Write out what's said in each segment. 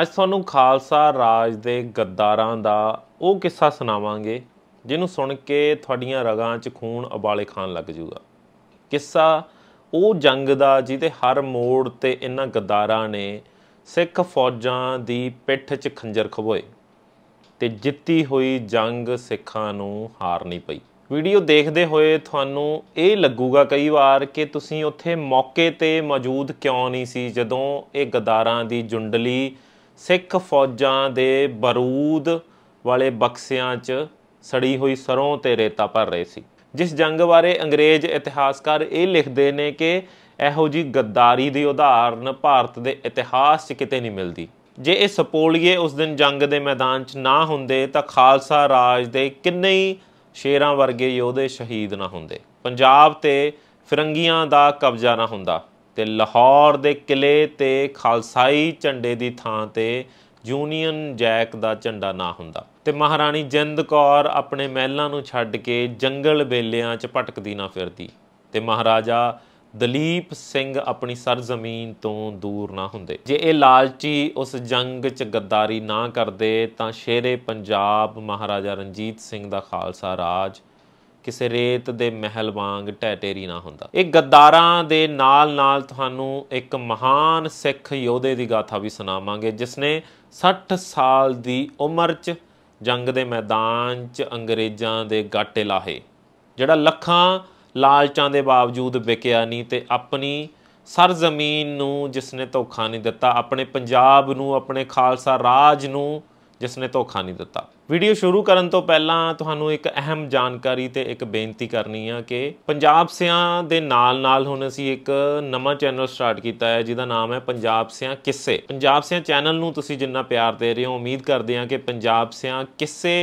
ਅੱਜ ਤੁਹਾਨੂੰ ਖਾਲਸਾ ਰਾਜ ਦੇ ਗੱਦਾਰਾਂ ਦਾ ਉਹ ਕਿੱਸਾ ਸੁਣਾਵਾਂਗੇ ਜਿਹਨੂੰ ਸੁਣ ਕੇ ਤੁਹਾਡੀਆਂ ਰਗਾਂ 'ਚ ਖੂਨ ਉਬਾਲੇ ਖਾਣ ਲੱਗ ਜੂਗਾ ਕਿੱਸਾ ਉਹ ਜੰਗ ਦਾ ਜਿਹਦੇ ਹਰ ਮੋੜ ਤੇ ਇਹਨਾਂ ਗੱਦਾਰਾਂ ਨੇ ਸਿੱਖ ਫੌਜਾਂ ਦੀ ਪਿੱਠ 'ਚ ਖੰਜਰ ਖਵੋਏ ਤੇ ਜਿੱਤੀ ਹੋਈ ਜੰਗ ਸਿੱਖਾਂ ਨੂੰ ਹਾਰ ਨਹੀਂ ਪਈ ਵੀਡੀਓ ਦੇਖਦੇ ਹੋਏ ਤੁਹਾਨੂੰ ਇਹ ਲੱਗੂਗਾ ਕਈ ਵਾਰ ਕਿ ਤੁਸੀਂ ਉੱਥੇ ਮੌਕੇ ਤੇ ਮੌਜੂਦ ਕਿਉਂ ਨਹੀਂ ਸੀ ਜਦੋਂ ਇਹ ਗਦਾਰਾਂ ਦੀ ਜੁੰਡਲੀ ਸਿੱਖ ਫੌਜਾਂ ਦੇ ਬਾਰੂਦ ਵਾਲੇ ਬਕਸਿਆਂ 'ਚ ਸੜੀ ਹੋਈ ਸਰੋਂ ਤੇ ਰੇਤਾ ਭਰ ਰਹੇ ਸੀ ਜਿਸ ਜੰਗ ਬਾਰੇ ਅੰਗਰੇਜ਼ ਇਤਿਹਾਸਕਾਰ ਇਹ ਲਿਖਦੇ ਨੇ ਕਿ ਇਹੋ ਜੀ ਗੱਦਾਰੀ ਦੀ ਉਦਾਹਰਨ ਭਾਰਤ ਦੇ ਇਤਿਹਾਸ 'ਚ ਕਿਤੇ ਨਹੀਂ ਮਿਲਦੀ ਜੇ ਇਹ ਸਪੋਲੀਏ ਉਸ ਦਿਨ ਜੰਗ ਦੇ ਮੈਦਾਨ 'ਚ ਨਾ ਹੁੰਦੇ ਤਾਂ ਖਾਲਸਾ ਰਾਜ ਦੇ ਕਿੰਨੇ ਹੀ ਸ਼ੇਰਾਂ ਵਰਗੇ ਯੋਧੇ ਸ਼ਹੀਦ ਨਾ ਹੁੰਦੇ ਪੰਜਾਬ ਤੇ ਫਿਰੰਗੀਆਂ ਦਾ ਕਬਜ਼ਾ ਨਾ ਹੁੰਦਾ ਤੇ ਲਾਹੌਰ ਦੇ ਕਿਲੇ ਤੇ ਖਾਲਸਾਈ ਝੰਡੇ ਦੀ ਥਾਂ ਤੇ ਯੂਨੀਅਨ ਜੈਕ ਦਾ ਝੰਡਾ ਨਾ ਹੁੰਦਾ ਤੇ ਮਹਾਰਾਣੀ ਜਿੰਦ ਕੌਰ ਆਪਣੇ ਮਹਿਲਾਂ ਨੂੰ ਛੱਡ ਕੇ ਜੰਗਲ ਬੇਲਿਆਂ 'ਚ ਭਟਕਦੀ ਨਾ ਫਿਰਦੀ ਤੇ ਮਹਾਰਾਜਾ ਦਲੀਪ ਸਿੰਘ ਆਪਣੀ ਸਰਜ਼ਮੀਨ ਤੋਂ ਦੂਰ ਨਾ ਹੁੰਦੇ ਜੇ ਇਹ ਲਾਲਚੀ ਉਸ ਜੰਗ 'ਚ ਗੱਦਾਰੀ ਨਾ ਕਰਦੇ ਤਾਂ ਸ਼ੇਰੇ ਪੰਜਾਬ ਮਹਾਰਾਜਾ ਰਣਜੀਤ ਸਿੰਘ ਦਾ ਖਾਲਸਾ ਰਾਜ ਕਿਸੇ ਰੇਤ ਦੇ ਮਹਿਲ ਵਾਂਗ ਟੈਟੇਰੀ ਨਾ ਹੁੰਦਾ ਇਹ ਗੱਦਾਰਾਂ ਦੇ ਨਾਲ ਨਾਲ ਤੁਹਾਨੂੰ ਇੱਕ ਮਹਾਨ ਸਿੱਖ ਯੋਧੇ ਦੀ ਗਾਥਾ ਵੀ ਸੁਣਾਵਾਂਗੇ ਜਿਸ ਨੇ 60 ਸਾਲ ਦੀ ਉਮਰ 'ਚ ਜੰਗ ਦੇ ਮੈਦਾਨ 'ਚ ਅੰਗਰੇਜ਼ਾਂ ਦੇ ਗਾਟੇ ਲਾਹੇ ਜਿਹੜਾ ਲੱਖਾਂ ਲਾਲਚਾਂ ਦੇ ਬਾਵਜੂਦ ਵਿਕਿਆ ਨਹੀਂ ਤੇ ਆਪਣੀ ਸਰਜ਼ਮੀਨ ਨੂੰ ਜਿਸ ਨੇ ਧੋਖਾ ਨਹੀਂ ਦਿੱਤਾ ਆਪਣੇ ਪੰਜਾਬ ਨੂੰ ਆਪਣੇ ਖਾਲਸਾ ਰਾਜ ਨੂੰ ਜਿਸ ਨੇ ਧੋਖਾ ਨਹੀਂ ਦਿੱਤਾ ਵੀਡੀਓ ਸ਼ੁਰੂ ਕਰਨ ਤੋਂ ਪਹਿਲਾਂ ਤੁਹਾਨੂੰ ਇੱਕ ਅਹਿਮ ਜਾਣਕਾਰੀ ਤੇ ਇੱਕ ਬੇਨਤੀ ਕਰਨੀ ਆ ਕਿ ਪੰਜਾਬ ਸਿਆਂ ਦੇ ਨਾਲ ਨਾਲ ਹੁਣ ਅਸੀਂ ਇੱਕ ਨਵਾਂ ਚੈਨਲ ਸਟਾਰਟ ਕੀਤਾ ਹੈ ਜਿਹਦਾ ਨਾਮ ਹੈ ਪੰਜਾਬ ਸਿਆਂ ਕਿੱਸੇ ਪੰਜਾਬ ਸਿਆਂ ਚੈਨਲ ਨੂੰ ਤੁਸੀਂ ਜਿੰਨਾ ਪਿਆਰ ਦੇ ਰਹੇ ਹੋ ਉਮੀਦ ਕਰਦੇ ਹਾਂ ਕਿ ਪੰਜਾਬ ਸਿਆਂ ਕਿੱਸੇ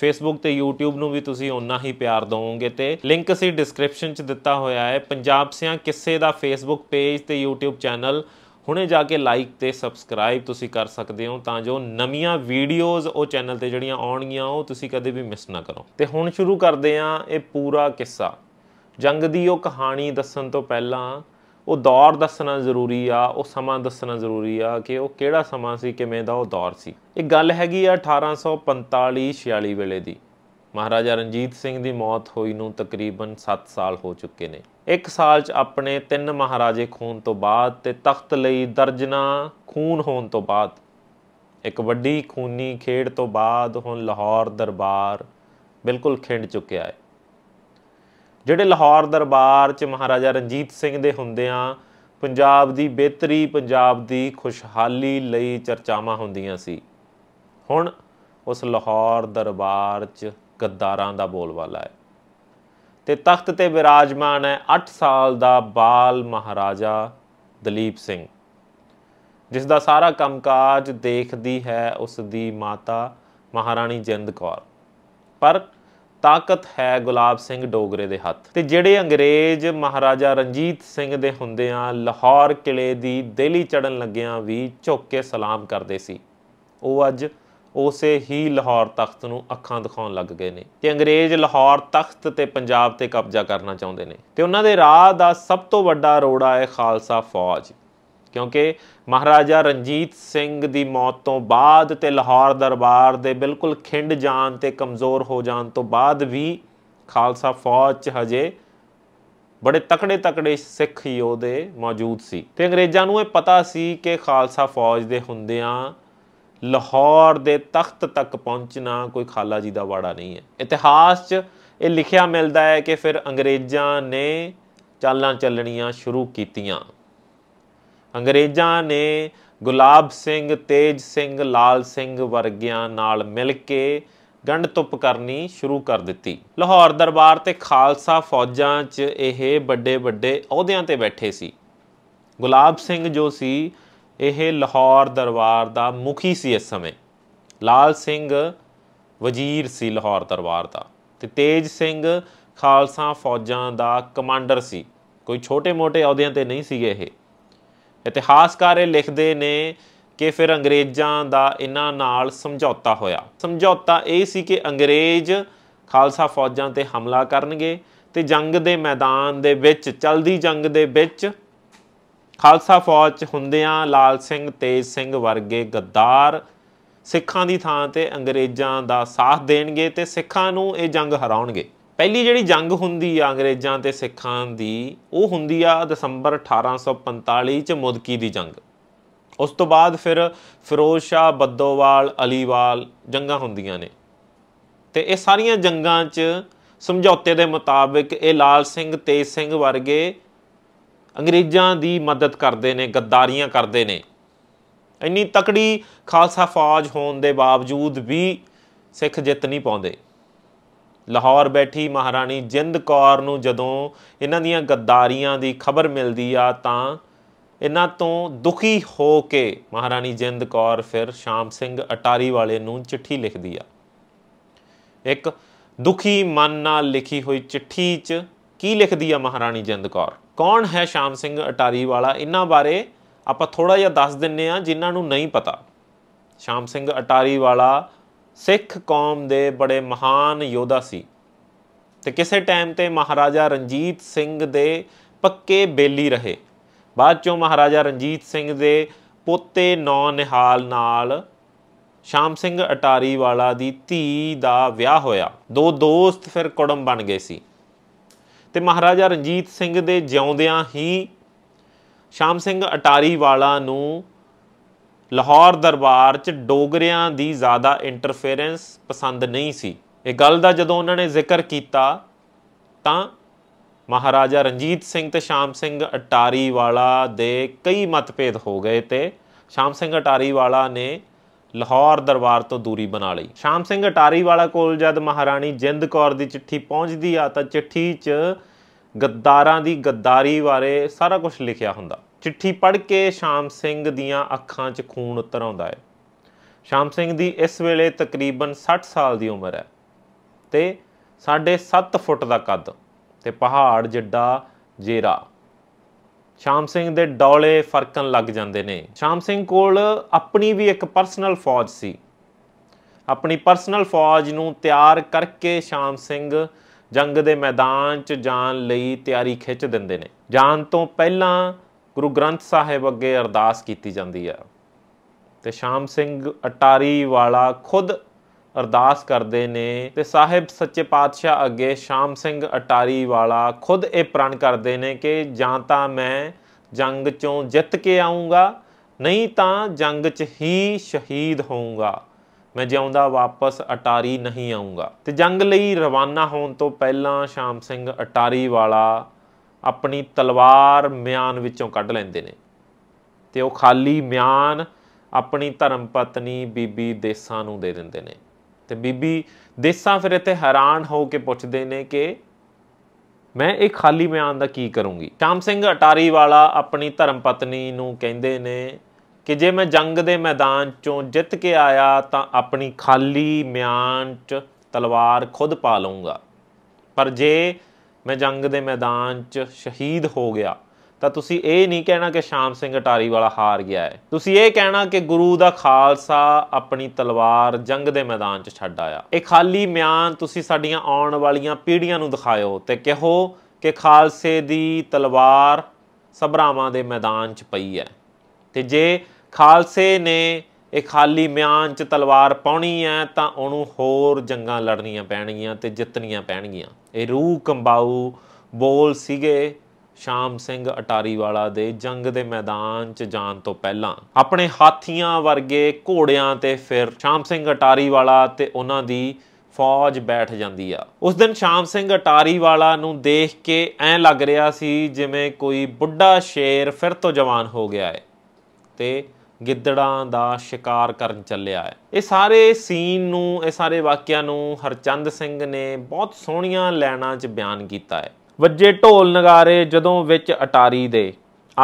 ਫੇਸਬੁੱਕ ਤੇ YouTube ਨੂੰ ਵੀ ਤੁਸੀਂ ਓਨਾ ਹੀ ਪਿਆਰ ਦਿਓਗੇ ਤੇ ਲਿੰਕ ਅਸੀਂ ਡਿਸਕ੍ਰਿਪਸ਼ਨ 'ਚ ਦਿੱਤਾ ਹੋਇਆ ਹੈ ਪੰਜਾਬ ਸਿਆਂ ਕਿੱਸੇ ਦਾ ਫੇਸਬੁੱਕ ਪੇਜ ਤੇ YouTube ਚੈਨਲ ਹੁਣੇ ਜਾ ਕੇ ਲਾਈਕ ਤੇ ਸਬਸਕ੍ਰਾਈਬ ਤੁਸੀਂ ਕਰ ਸਕਦੇ ਹੋ ਤਾਂ ਜੋ ਨਵੀਆਂ ਵੀਡੀਓਜ਼ ਉਹ ਚੈਨਲ ਤੇ ਜਿਹੜੀਆਂ ਆਉਣਗੀਆਂ ਉਹ ਤੁਸੀਂ ਕਦੇ ਵੀ ਮਿਸ ਨਾ ਕਰੋ ਤੇ ਹੁਣ ਸ਼ੁਰੂ ਕਰਦੇ ਆਂ ਇਹ ਪੂਰਾ ਕਿੱਸਾ ਜੰਗ ਦੀ ਉਹ ਕਹਾਣੀ ਦੱਸਣ ਤੋਂ ਪਹਿਲਾਂ ਉਹ ਦੌਰ ਦੱਸਣਾ ਜ਼ਰੂਰੀ ਆ ਉਹ ਸਮਾਂ ਦੱਸਣਾ ਜ਼ਰੂਰੀ ਆ ਕਿ ਉਹ ਕਿਹੜਾ ਸਮਾਂ ਸੀ ਕਿਵੇਂ ਦਾ ਉਹ ਦੌਰ ਸੀ ਇਹ ਗੱਲ ਹੈਗੀ ਆ 1845 46 ਵੇਲੇ ਦੀ ਮਹਾਰਾਜਾ ਰਣਜੀਤ ਸਿੰਘ ਦੀ ਮੌਤ ਹੋਈ ਨੂੰ ਤਕਰੀਬਨ 7 ਸਾਲ ਹੋ ਚੁੱਕੇ ਨੇ ਇੱਕ ਸਾਲ 'ਚ ਆਪਣੇ ਤਿੰਨ ਮਹਾਰਾਜੇ ਖੂਨ ਤੋਂ ਬਾਅਦ ਤੇ ਤਖਤ ਲਈ ਦਰਜਨਾ ਖੂਨ ਹੋਣ ਤੋਂ ਬਾਅਦ ਇੱਕ ਵੱਡੀ ਖੂਨੀ ਖੇਡ ਤੋਂ ਬਾਅਦ ਹੁਣ ਲਾਹੌਰ ਦਰਬਾਰ ਬਿਲਕੁਲ ਖਿੰਡ ਚੁੱਕਿਆ ਹੈ ਜਿਹੜੇ ਲਾਹੌਰ ਦਰਬਾਰ 'ਚ ਮਹਾਰਾਜਾ ਰਣਜੀਤ ਸਿੰਘ ਦੇ ਹੁੰਦਿਆਂ ਪੰਜਾਬ ਦੀ ਬਿਹਤਰੀ ਪੰਜਾਬ ਦੀ ਖੁਸ਼ਹਾਲੀ ਲਈ ਚਰਚਾਵਾਂ ਹੁੰਦੀਆਂ ਸੀ ਹੁਣ ਉਸ ਲਾਹੌਰ ਦਰਬਾਰ 'ਚ ਗੱਦਾਰਾਂ ਦਾ ਵਾਲਾ ਹੈ ਤੇ ਤਖਤ ਤੇ ਵਿਰਾਜਮਾਨ ਹੈ 8 ਸਾਲ ਦਾ ਬਾਲ ਮਹਾਰਾਜਾ ਦਲੀਪ ਸਿੰਘ ਜਿਸ ਦਾ ਸਾਰਾ ਕੰਮਕਾਜ ਦੇਖਦੀ ਹੈ ਉਸ ਦੀ ਮਾਤਾ ਮਹਾਰਾਣੀ ਜਿੰਦ ਕੌਰ ਪਰ ਤਾਕਤ ਹੈ ਗੁਲਾਬ ਸਿੰਘ ਡੋਗਰੇ ਦੇ ਹੱਥ ਤੇ ਜਿਹੜੇ ਅੰਗਰੇਜ਼ ਮਹਾਰਾਜਾ ਰਣਜੀਤ ਸਿੰਘ ਦੇ ਹੁੰਦਿਆਂ ਲਾਹੌਰ ਕਿਲੇ ਦੀ ਦਿੱਲੀ ਚੜਨ ਲੱਗਿਆਂ ਵੀ ਝੁੱਕ ਕੇ ਸਲਾਮ ਕਰਦੇ ਸੀ ਉਹ ਅੱਜ ਉਸੇ ਹੀ ਲਾਹੌਰ ਤਖਤ ਨੂੰ ਅੱਖਾਂ ਦਿਖਾਉਣ ਲੱਗ ਗਏ ਨੇ ਤੇ ਅੰਗਰੇਜ਼ ਲਾਹੌਰ ਤਖਤ ਤੇ ਪੰਜਾਬ ਤੇ ਕਬਜ਼ਾ ਕਰਨਾ ਚਾਹੁੰਦੇ ਨੇ ਤੇ ਉਹਨਾਂ ਦੇ ਰਾਹ ਦਾ ਸਭ ਤੋਂ ਵੱਡਾ ਰੋੜਾ ਹੈ ਖਾਲਸਾ ਫੌਜ ਕਿਉਂਕਿ ਮਹਾਰਾਜਾ ਰਣਜੀਤ ਸਿੰਘ ਦੀ ਮੌਤ ਤੋਂ ਬਾਅਦ ਤੇ ਲਾਹੌਰ ਦਰਬਾਰ ਦੇ ਬਿਲਕੁਲ ਖਿੰਡ ਜਾਣ ਤੇ ਕਮਜ਼ੋਰ ਹੋ ਜਾਣ ਤੋਂ ਬਾਅਦ ਵੀ ਖਾਲਸਾ ਫੌਜ 'ਚ ਹਜੇ ਬੜੇ ਤਕੜੇ ਤਕੜੇ ਸਿੱਖ ਯੋਧੇ ਮੌਜੂਦ ਸੀ ਤੇ ਅੰਗਰੇਜ਼ਾਂ ਨੂੰ ਇਹ ਪਤਾ ਸੀ ਕਿ ਖਾਲਸਾ ਫੌਜ ਦੇ ਹੁੰਦਿਆਂ ਲਾਹੌਰ ਦੇ ਤਖਤ ਤੱਕ ਪਹੁੰਚਣਾ ਕੋਈ ਖਾਲਾ ਜੀ ਦਾ ਵਾੜਾ ਨਹੀਂ ਹੈ ਇਤਿਹਾਸ 'ਚ ਇਹ ਲਿਖਿਆ ਮਿਲਦਾ ਹੈ ਕਿ ਫਿਰ ਅੰਗਰੇਜ਼ਾਂ ਨੇ ਚਾਲਾਂ ਚੱਲਣੀਆਂ ਸ਼ੁਰੂ ਕੀਤੀਆਂ ਅੰਗਰੇਜ਼ਾਂ ਨੇ ਗੁਲਾਬ ਸਿੰਘ ਤੇਜ ਸਿੰਘ ਲਾਲ ਸਿੰਘ ਵਰਗਿਆਂ ਨਾਲ ਮਿਲ ਕੇ ਗੰਢ ਤੁੱਪ ਕਰਨੀ ਸ਼ੁਰੂ ਕਰ ਦਿੱਤੀ ਲਾਹੌਰ ਦਰਬਾਰ ਤੇ ਖਾਲਸਾ ਫੌਜਾਂ 'ਚ ਇਹ ਵੱਡੇ ਵੱਡੇ ਅਹੁਦਿਆਂ ਤੇ ਬੈਠੇ ਸੀ ਗੁਲਾਬ ਸਿੰਘ ਜੋ ਸੀ ਇਹ ਲਾਹੌਰ ਦਰਬਾਰ ਦਾ ਮੁਖੀ ਸੀ ਇਸ ਸਮੇਂ ਲਾਲ ਸਿੰਘ ਵਜ਼ੀਰ ਸੀ ਲਾਹੌਰ ਦਰਬਾਰ ਦਾ ਤੇ ਤੇਜ ਸਿੰਘ ਖਾਲਸਾ ਫੌਜਾਂ ਦਾ ਕਮਾਂਡਰ ਸੀ ਕੋਈ ਛੋਟੇ-ਮੋਟੇ ਅਹੁਦਿਆਂ ਤੇ ਨਹੀਂ ਸੀਗੇ ਇਹ ਇਤਿਹਾਸਕਾਰ ਇਹ ਲਿਖਦੇ ਨੇ ਕਿ ਫਿਰ ਅੰਗਰੇਜ਼ਾਂ ਦਾ ਇਹਨਾਂ ਨਾਲ ਸਮਝੌਤਾ ਹੋਇਆ ਸਮਝੌਤਾ ਇਹ ਸੀ ਕਿ ਅੰਗਰੇਜ਼ ਖਾਲਸਾ ਫੌਜਾਂ ਤੇ ਹਮਲਾ ਕਰਨਗੇ ਤੇ ਜੰਗ ਦੇ ਮੈਦਾਨ ਦੇ ਵਿੱਚ ਚਲਦੀ ਜੰਗ ਦੇ ਵਿੱਚ ਖਾਲਸਾ ਫੌਜ 'ਚ ਹੁੰਦਿਆਂ ਲਾਲ ਸਿੰਘ ਤੇਜ ਸਿੰਘ ਵਰਗੇ ਗੱਦਾਰ ਸਿੱਖਾਂ ਦੀ ਥਾਂ ਤੇ ਅੰਗਰੇਜ਼ਾਂ ਦਾ ਸਾਥ ਦੇਣਗੇ ਤੇ ਸਿੱਖਾਂ ਨੂੰ ਇਹ ਜੰਗ ਹਰਾਉਣਗੇ ਪਹਿਲੀ ਜਿਹੜੀ ਜੰਗ ਹੁੰਦੀ ਆ ਅੰਗਰੇਜ਼ਾਂ ਤੇ ਸਿੱਖਾਂ ਦੀ ਉਹ ਹੁੰਦੀ ਆ ਦਸੰਬਰ 1845 ਚ ਮੁਦਕੀ ਦੀ ਜੰਗ ਉਸ ਤੋਂ ਬਾਅਦ ਫਿਰ ਫਿਰੋਜ਼ ਸ਼ਾਹ ਬੱਦੋਵਾਲ ਅਲੀਵਾਲ ਜੰਗਾਂ ਹੁੰਦੀਆਂ ਨੇ ਤੇ ਇਹ ਸਾਰੀਆਂ ਜੰਗਾਂ 'ਚ ਸਮਝੌਤੇ ਦੇ ਮੁਤਾਬਕ ਇਹ ਲਾਲ ਸਿੰਘ ਤੇਜ ਸਿੰਘ ਵਰਗੇ ਅੰਗਰੇਜ਼ਾਂ ਦੀ ਮਦਦ ਕਰਦੇ ਨੇ ਗੱਦਾਰੀਆਂ ਕਰਦੇ ਨੇ ਇੰਨੀ ਤਕੜੀ ਖਾਲਸਾ ਫੌਜ ਹੋਣ ਦੇ ਬਾਵਜੂਦ ਵੀ ਸਿੱਖ ਜਿੱਤ ਨਹੀਂ ਪਾਉਂਦੇ ਲਾਹੌਰ ਬੈਠੀ ਮਹਾਰਾਣੀ ਜਿੰਦ ਕੌਰ ਨੂੰ ਜਦੋਂ ਇਹਨਾਂ ਦੀਆਂ ਗੱਦਾਰੀਆਂ ਦੀ ਖਬਰ ਮਿਲਦੀ ਆ ਤਾਂ ਇਹਨਾਂ ਤੋਂ ਦੁਖੀ ਹੋ ਕੇ ਮਹਾਰਾਣੀ ਜਿੰਦ ਕੌਰ ਫਿਰ ਸ਼ਾਮ ਸਿੰਘ ਅਟਾਰੀ ਵਾਲੇ ਨੂੰ ਚਿੱਠੀ ਲਿਖਦੀ ਆ ਇੱਕ ਦੁਖੀ ਮਨ ਨਾਲ ਲਿਖੀ ਹੋਈ ਚਿੱਠੀ 'ਚ ਕੀ ਲਿਖਦੀ ਆ ਮਹਾਰਾਣੀ ਜਿੰਦ ਕੌਰ ਕੌਣ ਹੈ ਸ਼ਾਮ ਸਿੰਘ ਅਟਾਰੀ ਵਾਲਾ ਇਹਨਾਂ ਬਾਰੇ ਆਪਾਂ ਥੋੜਾ ਜਿਹਾ ਦੱਸ ਦਿੰਨੇ ਆ ਜਿਨ੍ਹਾਂ ਨੂੰ ਨਹੀਂ ਪਤਾ ਸ਼ਾਮ ਸਿੰਘ ਅਟਾਰੀ ਵਾਲਾ ਸਿੱਖ ਕੌਮ ਦੇ ਬੜੇ ਮਹਾਨ ਯੋਧਾ ਸੀ ਤੇ ਕਿਸੇ ਟਾਈਮ ਤੇ ਮਹਾਰਾਜਾ ਰਣਜੀਤ ਸਿੰਘ ਦੇ ਪੱਕੇ ਬੇਲੀ ਰਹੇ ਬਾਅਦ ਚੋਂ ਮਹਾਰਾਜਾ ਰਣਜੀਤ ਸਿੰਘ ਦੇ ਪੋਤੇ ਨੌ ਨਿਹਾਲ ਨਾਲ ਸ਼ਾਮ ਸਿੰਘ ਅਟਾਰੀ ਵਾਲਾ ਦੀ ਧੀ ਦਾ ਵਿਆਹ ਹੋਇਆ ਦੋ ਦੋਸਤ ਫਿਰ ਕੁੜਮ ਬਣ ਗਏ ਸੀ ਤੇ ਮਹਾਰਾਜਾ ਰਣਜੀਤ ਸਿੰਘ ਦੇ ਜਿਉਂਦਿਆਂ ਹੀ ਸ਼ਾਮ ਸਿੰਘ ਅਟਾਰੀ ਵਾਲਾ ਨੂੰ ਲਾਹੌਰ ਦਰਬਾਰ 'ਚ ਡੋਗਰਿਆਂ ਦੀ ਜ਼ਿਆਦਾ ਇੰਟਰਫੇਰੈਂਸ ਪਸੰਦ ਨਹੀਂ ਸੀ ਇਹ ਗੱਲ ਦਾ ਜਦੋਂ ਉਹਨਾਂ ਨੇ ਜ਼ਿਕਰ ਕੀਤਾ ਤਾਂ ਮਹਾਰਾਜਾ ਰਣਜੀਤ ਸਿੰਘ ਤੇ ਸ਼ਾਮ ਸਿੰਘ ਅਟਾਰੀ ਵਾਲਾ ਦੇ ਕਈ ਮਤਭੇਦ ਹੋ ਗਏ ਤੇ ਸ਼ਾਮ ਸਿੰਘ ਅਟਾਰੀ ਵਾਲਾ ਨੇ ਲਾਹੌਰ ਦਰਬਾਰ ਤੋਂ ਦੂਰੀ ਬਣਾ ਲਈ ਸ਼ਾਮ ਸਿੰਘ ਅਟਾਰੀ ਵਾਲਾ ਕੋਲ ਜਦ ਮਹਾਰਾਣੀ ਜਿੰਦ ਕੌਰ ਦੀ ਚਿੱਠੀ ਪਹੁੰਚਦੀ ਆ ਤਾਂ ਚਿੱਠੀ 'ਚ ਗੱਦਾਰਾਂ ਦੀ ਗੱਦਾਰੀ ਬਾਰੇ ਸਾਰਾ ਕੁਝ ਲਿਖਿਆ ਹੁੰਦਾ ਚਿੱਠੀ ਪੜ੍ਹ ਕੇ ਸ਼ਾਮ ਸਿੰਘ ਦੀਆਂ ਅੱਖਾਂ 'ਚ ਖੂਨ ਉਤਰ ਆਉਂਦਾ ਹੈ ਸ਼ਾਮ ਸਿੰਘ ਦੀ ਇਸ ਵੇਲੇ ਤਕਰੀਬਨ 60 ਸਾਲ ਦੀ ਉਮਰ ਹੈ ਤੇ 7.5 ਫੁੱਟ ਦਾ ਕੱਦ ਤੇ ਪਹਾੜ ਜਿੱਡਾ ਜੇਰਾ ਸ਼ਾਮ ਸਿੰਘ ਦੇ ਡੌਲੇ ਫਰਕਣ ਲੱਗ ਜਾਂਦੇ ਨੇ ਸ਼ਾਮ ਸਿੰਘ ਕੋਲ ਆਪਣੀ ਵੀ ਇੱਕ ਪਰਸਨਲ ਫੌਜ ਸੀ ਆਪਣੀ ਪਰਸਨਲ ਫੌਜ ਨੂੰ ਤਿਆਰ ਕਰਕੇ ਸ਼ਾਮ ਸਿੰਘ ਜੰਗ ਦੇ ਮੈਦਾਨ 'ਚ ਜਾਣ ਲਈ ਤਿਆਰੀ ਖਿੱਚ ਦਿੰਦੇ ਨੇ ਜਾਣ ਤੋਂ ਪਹਿਲਾਂ ਗੁਰੂ ਗ੍ਰੰਥ ਸਾਹਿਬ ਅੱਗੇ ਅਰਦਾਸ ਕੀਤੀ ਜਾਂਦੀ ਆ ਤੇ ਸ਼ਾਮ ਸਿੰਘ ਅਟਾਰੀ ਵਾਲਾ ਖੁਦ ਅਰਦਾਸ ਕਰਦੇ ਨੇ ਤੇ ਸਾਹਿਬ ਸੱਚੇ ਪਾਤਸ਼ਾਹ ਅੱਗੇ ਸ਼ਾਮ ਸਿੰਘ ਅਟਾਰੀ ਵਾਲਾ ਖੁਦ ਇਹ ਪ੍ਰਣ ਕਰਦੇ ਨੇ ਕਿ ਜਾਂ ਤਾਂ ਮੈਂ ਜੰਗ ਚੋਂ ਜਿੱਤ ਕੇ ਆਉਂਗਾ ਨਹੀਂ ਤਾਂ ਜੰਗ 'ਚ ਹੀ ਸ਼ਹੀਦ ਹੋਊਂਗਾ ਮੈਂ ਜਿਉਂਦਾ ਵਾਪਸ ਅਟਾਰੀ ਨਹੀਂ ਆਉਂਗਾ ਤੇ ਜੰਗ ਲਈ ਰਵਾਨਾ ਹੋਣ ਤੋਂ ਪਹਿਲਾਂ ਸ਼ਾਮ ਸਿੰਘ ਅਟਾਰੀ ਵਾਲਾ ਆਪਣੀ ਤਲਵਾਰ ਮਿਆਨ ਵਿੱਚੋਂ ਕੱਢ ਲੈਂਦੇ ਨੇ ਤੇ ਉਹ ਖਾਲੀ ਮਿਆਨ ਆਪਣੀ ਧਰਮ ਪਤਨੀ ਬੀਬੀ ਦੇਸਾਂ ਨੂੰ ਦੇ ਦਿੰਦੇ ਨੇ ਤੇ ਬੀਬੀ ਦੇਸਾਂ ਫਿਰ ਇੱਥੇ ਹੈਰਾਨ ਹੋ ਕੇ ਪੁੱਛਦੇ ਨੇ ਕਿ ਮੈਂ ਇਹ ਖਾਲੀ ਮਿਆਨ ਦਾ ਕੀ ਕਰੂੰਗੀ ਸ਼ਾਮ ਸਿੰਘ ਅਟਾਰੀ ਵਾਲਾ ਆਪਣੀ ਧਰਮ ਪਤਨੀ ਨੂੰ ਕਹਿੰਦੇ ਨੇ ਕਿ ਜੇ ਮੈਂ ਜੰਗ ਦੇ ਮੈਦਾਨ ਚੋਂ ਜਿੱਤ ਕੇ ਆਇਆ ਤਾਂ ਆਪਣੀ ਖਾਲੀ ਮਿਆਨ 'ਚ ਤਲਵਾਰ ਖੁਦ ਪਾ ਲਵਾਂਗਾ ਪਰ ਜੇ ਮੈਂ ਜੰਗ ਦੇ ਮੈਦਾਨ 'ਚ ਸ਼ਹੀਦ ਹੋ ਗਿਆ ਤਾਂ ਤੁਸੀਂ ਇਹ ਨਹੀਂ ਕਹਿਣਾ ਕਿ ਸ਼ਾਮ ਸਿੰਘ ਟਾਰੀ ਵਾਲਾ ਹਾਰ ਗਿਆ ਹੈ ਤੁਸੀਂ ਇਹ ਕਹਿਣਾ ਕਿ ਗੁਰੂ ਦਾ ਖਾਲਸਾ ਆਪਣੀ ਤਲਵਾਰ ਜੰਗ ਦੇ ਮੈਦਾਨ 'ਚ ਛੱਡ ਆਇਆ ਇਹ ਖਾਲੀ ਮਿਆਨ ਤੁਸੀਂ ਸਾਡੀਆਂ ਆਉਣ ਵਾਲੀਆਂ ਪੀੜ੍ਹੀਆਂ ਨੂੰ ਦਿਖਾਇਓ ਤੇ ਕਹੋ ਕਿ ਖਾਲਸੇ ਦੀ ਤਲਵਾਰ ਸਭਰਾਵਾਂ ਦੇ ਮੈਦਾਨ 'ਚ ਪਈ ਹੈ ਤੇ ਜੇ ਖਾਲਸੇ ਨੇ ਇਹ ਖਾਲੀ ਮਿਆਨ 'ਚ ਤਲਵਾਰ ਪਾਉਣੀ ਹੈ ਤਾਂ ਉਹਨੂੰ ਹੋਰ ਜੰਗਾਂ ਲੜਨੀਆਂ ਪੈਣਗੀਆਂ ਤੇ ਜਿੱਤਣੀਆਂ ਪੈਣਗੀਆਂ ਇਹ ਰੂਹ ਕੰਬਾਉ ਬੋਲ ਸੀਗੇ ਸ਼ਾਮ ਸਿੰਘ ਅਟਾਰੀ ਵਾਲਾ ਦੇ ਜੰਗ ਦੇ ਮੈਦਾਨ 'ਚ ਜਾਣ ਤੋਂ ਪਹਿਲਾਂ ਆਪਣੇ ਹਾਥੀਆਂ ਵਰਗੇ ਘੋੜਿਆਂ ਤੇ ਫਿਰ ਸ਼ਾਮ ਸਿੰਘ ਅਟਾਰੀ ਵਾਲਾ ਤੇ ਉਹਨਾਂ ਦੀ ਫੌਜ ਬੈਠ ਜਾਂਦੀ ਆ ਉਸ ਦਿਨ ਸ਼ਾਮ ਸਿੰਘ ਅਟਾਰੀ ਵਾਲਾ ਨੂੰ ਦੇਖ ਕੇ ਐ ਲੱਗ ਰਿਹਾ ਸੀ ਜਿਵੇਂ ਕੋਈ ਬੁੱਢਾ ਸ਼ੇਰ ਫਿਰ ਤੋਂ ਜਵਾਨ ਹੋ ਗਿਆ ਹੈ ਤੇ ਗਿੱਦੜਾਂ ਦਾ ਸ਼ਿਕਾਰ ਕਰਨ ਚੱਲਿਆ ਹੈ ਇਹ ਸਾਰੇ ਸੀਨ ਨੂੰ ਇਹ ਸਾਰੇ ਵਾਕਿਆ ਨੂੰ ਹਰਚੰਦ ਸਿੰਘ ਨੇ ਬਹੁਤ ਸੋਹਣੀਆਂ ਲੈਣਾ 'ਚ ਬਿਆਨ ਕੀਤਾ ਹੈ ਵੱਜੇ ਢੋਲ ਨਗਾਰੇ ਜਦੋਂ ਵਿੱਚ ਅਟਾਰੀ ਦੇ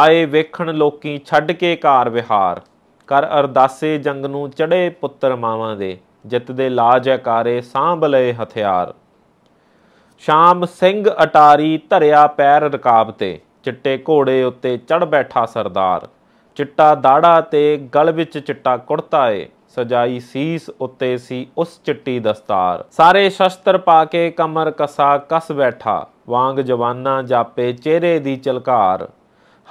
ਆਏ ਵੇਖਣ ਲੋਕੀ ਛੱਡ ਕੇ ਕਾਰ ਵਿਹਾਰ ਕਰ ਅਰਦਾਸੇ ਜੰਗ ਨੂੰ ਚੜੇ ਪੁੱਤਰ ਮਾਵਾਂ ਦੇ ਜਿੱਤ ਦੇ ਲਾਜ ਆਕਾਰੇ ਸਾਂਭ ਲਏ ਹਥਿਆਰ ਸ਼ਾਮ ਸਿੰਘ ਅਟਾਰੀ ਧਰਿਆ ਪੈਰ ਰਕਾਬ ਤੇ ਚਿੱਟੇ ਘੋੜੇ ਉੱਤੇ ਚੜ ਬੈਠਾ ਸਰਦਾਰ ਚਿੱਟਾ ਦਾੜਾ ਤੇ ਗਲ ਵਿੱਚ ਚਿੱਟਾ ਕੁੜਤਾ ਏ ਸਜਾਈ ਸੀਸ ਉੱਤੇ ਸੀ ਉਸ ਚਿੱਟੀ ਦਸਤਾਰ ਸਾਰੇ ਸ਼ਸਤਰ ਪਾ ਕੇ ਕਮਰ ਕਸਾ ਕਸ ਬੈਠਾ ਵਾਂਗ ਜਵਾਨਾਂ ਜਾਪੇ ਚਿਹਰੇ ਦੀ ਚਲਕਾਰ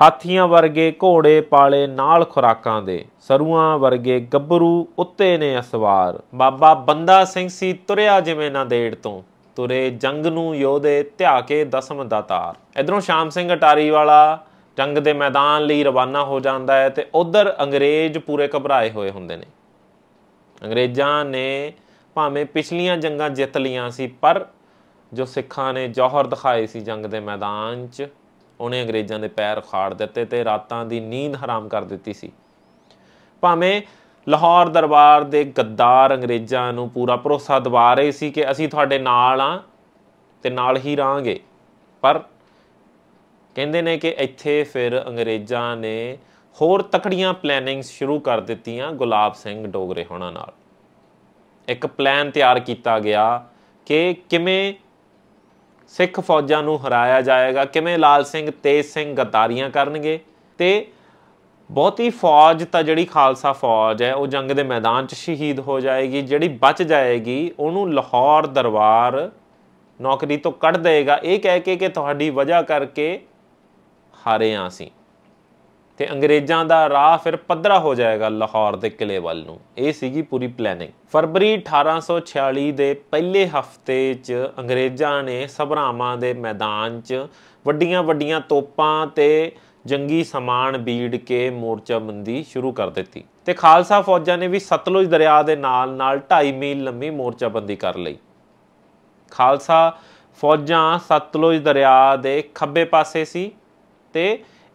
ਹਾਥੀਆਂ ਵਰਗੇ ਘੋੜੇ ਪਾਲੇ ਨਾਲ ਖੁਰਾਕਾਂ ਦੇ ਸਰੂਆਂ ਵਰਗੇ ਗੱਭਰੂ ਉੱਤੇ ਨੇ ਅਸਵਾਰ ਬਾਬਾ ਬੰਦਾ ਸਿੰਘ ਸੀ ਤੁਰਿਆ ਜਿਵੇਂ ਨਾ ਦੇੜ ਤੋਂ ਤੁਰੇ ਜੰਗ ਨੂੰ ਯੋਧੇ ਧਿਆ ਕੇ ਦਸਮ ਦਾਤਾਰ ਇਧਰੋਂ ਸ਼ਾਮ ਸਿੰਘ ਅਟਾਰੀ ਵਾਲਾ ਜੰਗ ਦੇ ਮੈਦਾਨ ਲਈ ਰਵਾਨਾ ਹੋ ਜਾਂਦਾ ਹੈ ਤੇ ਉਧਰ ਅੰਗਰੇਜ਼ ਪੂਰੇ ਘਬਰਾਏ ਹੋਏ ਹੁੰਦੇ ਨੇ ਅੰਗਰੇਜ਼ਾਂ ਨੇ ਭਾਵੇਂ ਪਿਛਲੀਆਂ ਜੰਗਾਂ ਜਿੱਤ ਲੀਆਂ ਸੀ ਪਰ ਜੋ ਸਿੱਖਾਂ ਨੇ ਜੌਹਰ ਦਿਖਾਏ ਸੀ ਜੰਗ ਦੇ ਮੈਦਾਨ 'ਚ ਉਹਨੇ ਅੰਗਰੇਜ਼ਾਂ ਦੇ ਪੈਰ ਖਾੜ ਦਿੱਤੇ ਤੇ ਰਾਤਾਂ ਦੀ ਨੀਂਦ ਹਰਾਮ ਕਰ ਦਿੱਤੀ ਸੀ ਭਾਵੇਂ ਲਾਹੌਰ ਦਰਬਾਰ ਦੇ ਗੱਦਾਰ ਅੰਗਰੇਜ਼ਾਂ ਨੂੰ ਪੂਰਾ ਭਰੋਸਾ ਦਿਵਾ ਰਹੇ ਸੀ ਕਿ ਅਸੀਂ ਤੁਹਾਡੇ ਨਾਲ ਆ ਤੇ ਨਾਲ ਹੀ ਰਾਂਗੇ ਪਰ ਕਹਿੰਦੇ ਨੇ ਕਿ ਇੱਥੇ ਫਿਰ ਅੰਗਰੇਜ਼ਾਂ ਨੇ ਹੋਰ ਤਕੜੀਆਂ ਪਲੈਨਿੰਗਸ ਸ਼ੁਰੂ ਕਰ ਦਿੱਤੀਆਂ ਗੁਲਾਬ ਸਿੰਘ ਡੋਗਰੇ ਹੋਣਾ ਨਾਲ ਇੱਕ ਪਲਾਨ ਤਿਆਰ ਕੀਤਾ ਗਿਆ ਕਿ ਕਿਵੇਂ ਸਿੱਖ ਫੌਜਾਂ ਨੂੰ ਹਰਾਇਆ ਜਾਏਗਾ ਕਿਵੇਂ ਲਾਲ ਸਿੰਘ ਤੇਜ ਸਿੰਘ ਗਤਾਰੀਆਂ ਕਰਨਗੇ ਤੇ ਬਹੁਤੀ ਫੌਜ ਤਾਂ ਜਿਹੜੀ ਖਾਲਸਾ ਫੌਜ ਹੈ ਉਹ ਜੰਗ ਦੇ ਮੈਦਾਨ 'ਚ ਸ਼ਹੀਦ ਹੋ ਜਾਏਗੀ ਜਿਹੜੀ ਬਚ ਜਾਏਗੀ ਉਹਨੂੰ ਲਾਹੌਰ ਦਰਬਾਰ ਨੌਕਰੀ ਤੋਂ ਕੱਢ ਦੇਗਾ ਇਹ ਕਹਿ ਕੇ ਕਿ ਤੁਹਾਡੀ ਵਜ੍ਹਾ ਕਰਕੇ ਹਾਰੇ ਆਂ ਸੀ ਤੇ ਅੰਗਰੇਜ਼ਾਂ ਦਾ ਰਾਹ ਫਿਰ ਪੱਧਰਾ ਹੋ ਜਾਏਗਾ ਲਾਹੌਰ ਦੇ ਕਿਲੇ ਵੱਲ ਨੂੰ ਇਹ ਸੀਗੀ ਪੂਰੀ ਪਲੈਨਿੰਗ ਫਰਵਰੀ 1846 ਦੇ ਪਹਿਲੇ ਹਫਤੇ 'ਚ ਅੰਗਰੇਜ਼ਾਂ ਨੇ ਸਭਰਾਵਾਂ ਦੇ ਮੈਦਾਨ 'ਚ ਵੱਡੀਆਂ-ਵੱਡੀਆਂ ਤੋਪਾਂ ਤੇ ਜੰਗੀ ਸਮਾਨ ਬੀੜ ਕੇ ਮੋਰਚਾਬੰਦੀ ਸ਼ੁਰੂ ਕਰ ਦਿੱਤੀ ਤੇ ਖਾਲਸਾ ਫੌਜਾਂ ਨੇ ਵੀ ਸਤਲੁਜ ਦਰਿਆ ਦੇ ਨਾਲ ਨਾਲ 2.5 ਮੀਲ ਲੰਮੀ ਮੋਰਚਾਬੰਦੀ ਕਰ ਲਈ ਖਾਲਸਾ ਫੌਜਾਂ ਸਤਲੁਜ ਦਰਿਆ ਦੇ ਖੱਬੇ ਪਾਸੇ ਸੀ ਤੇ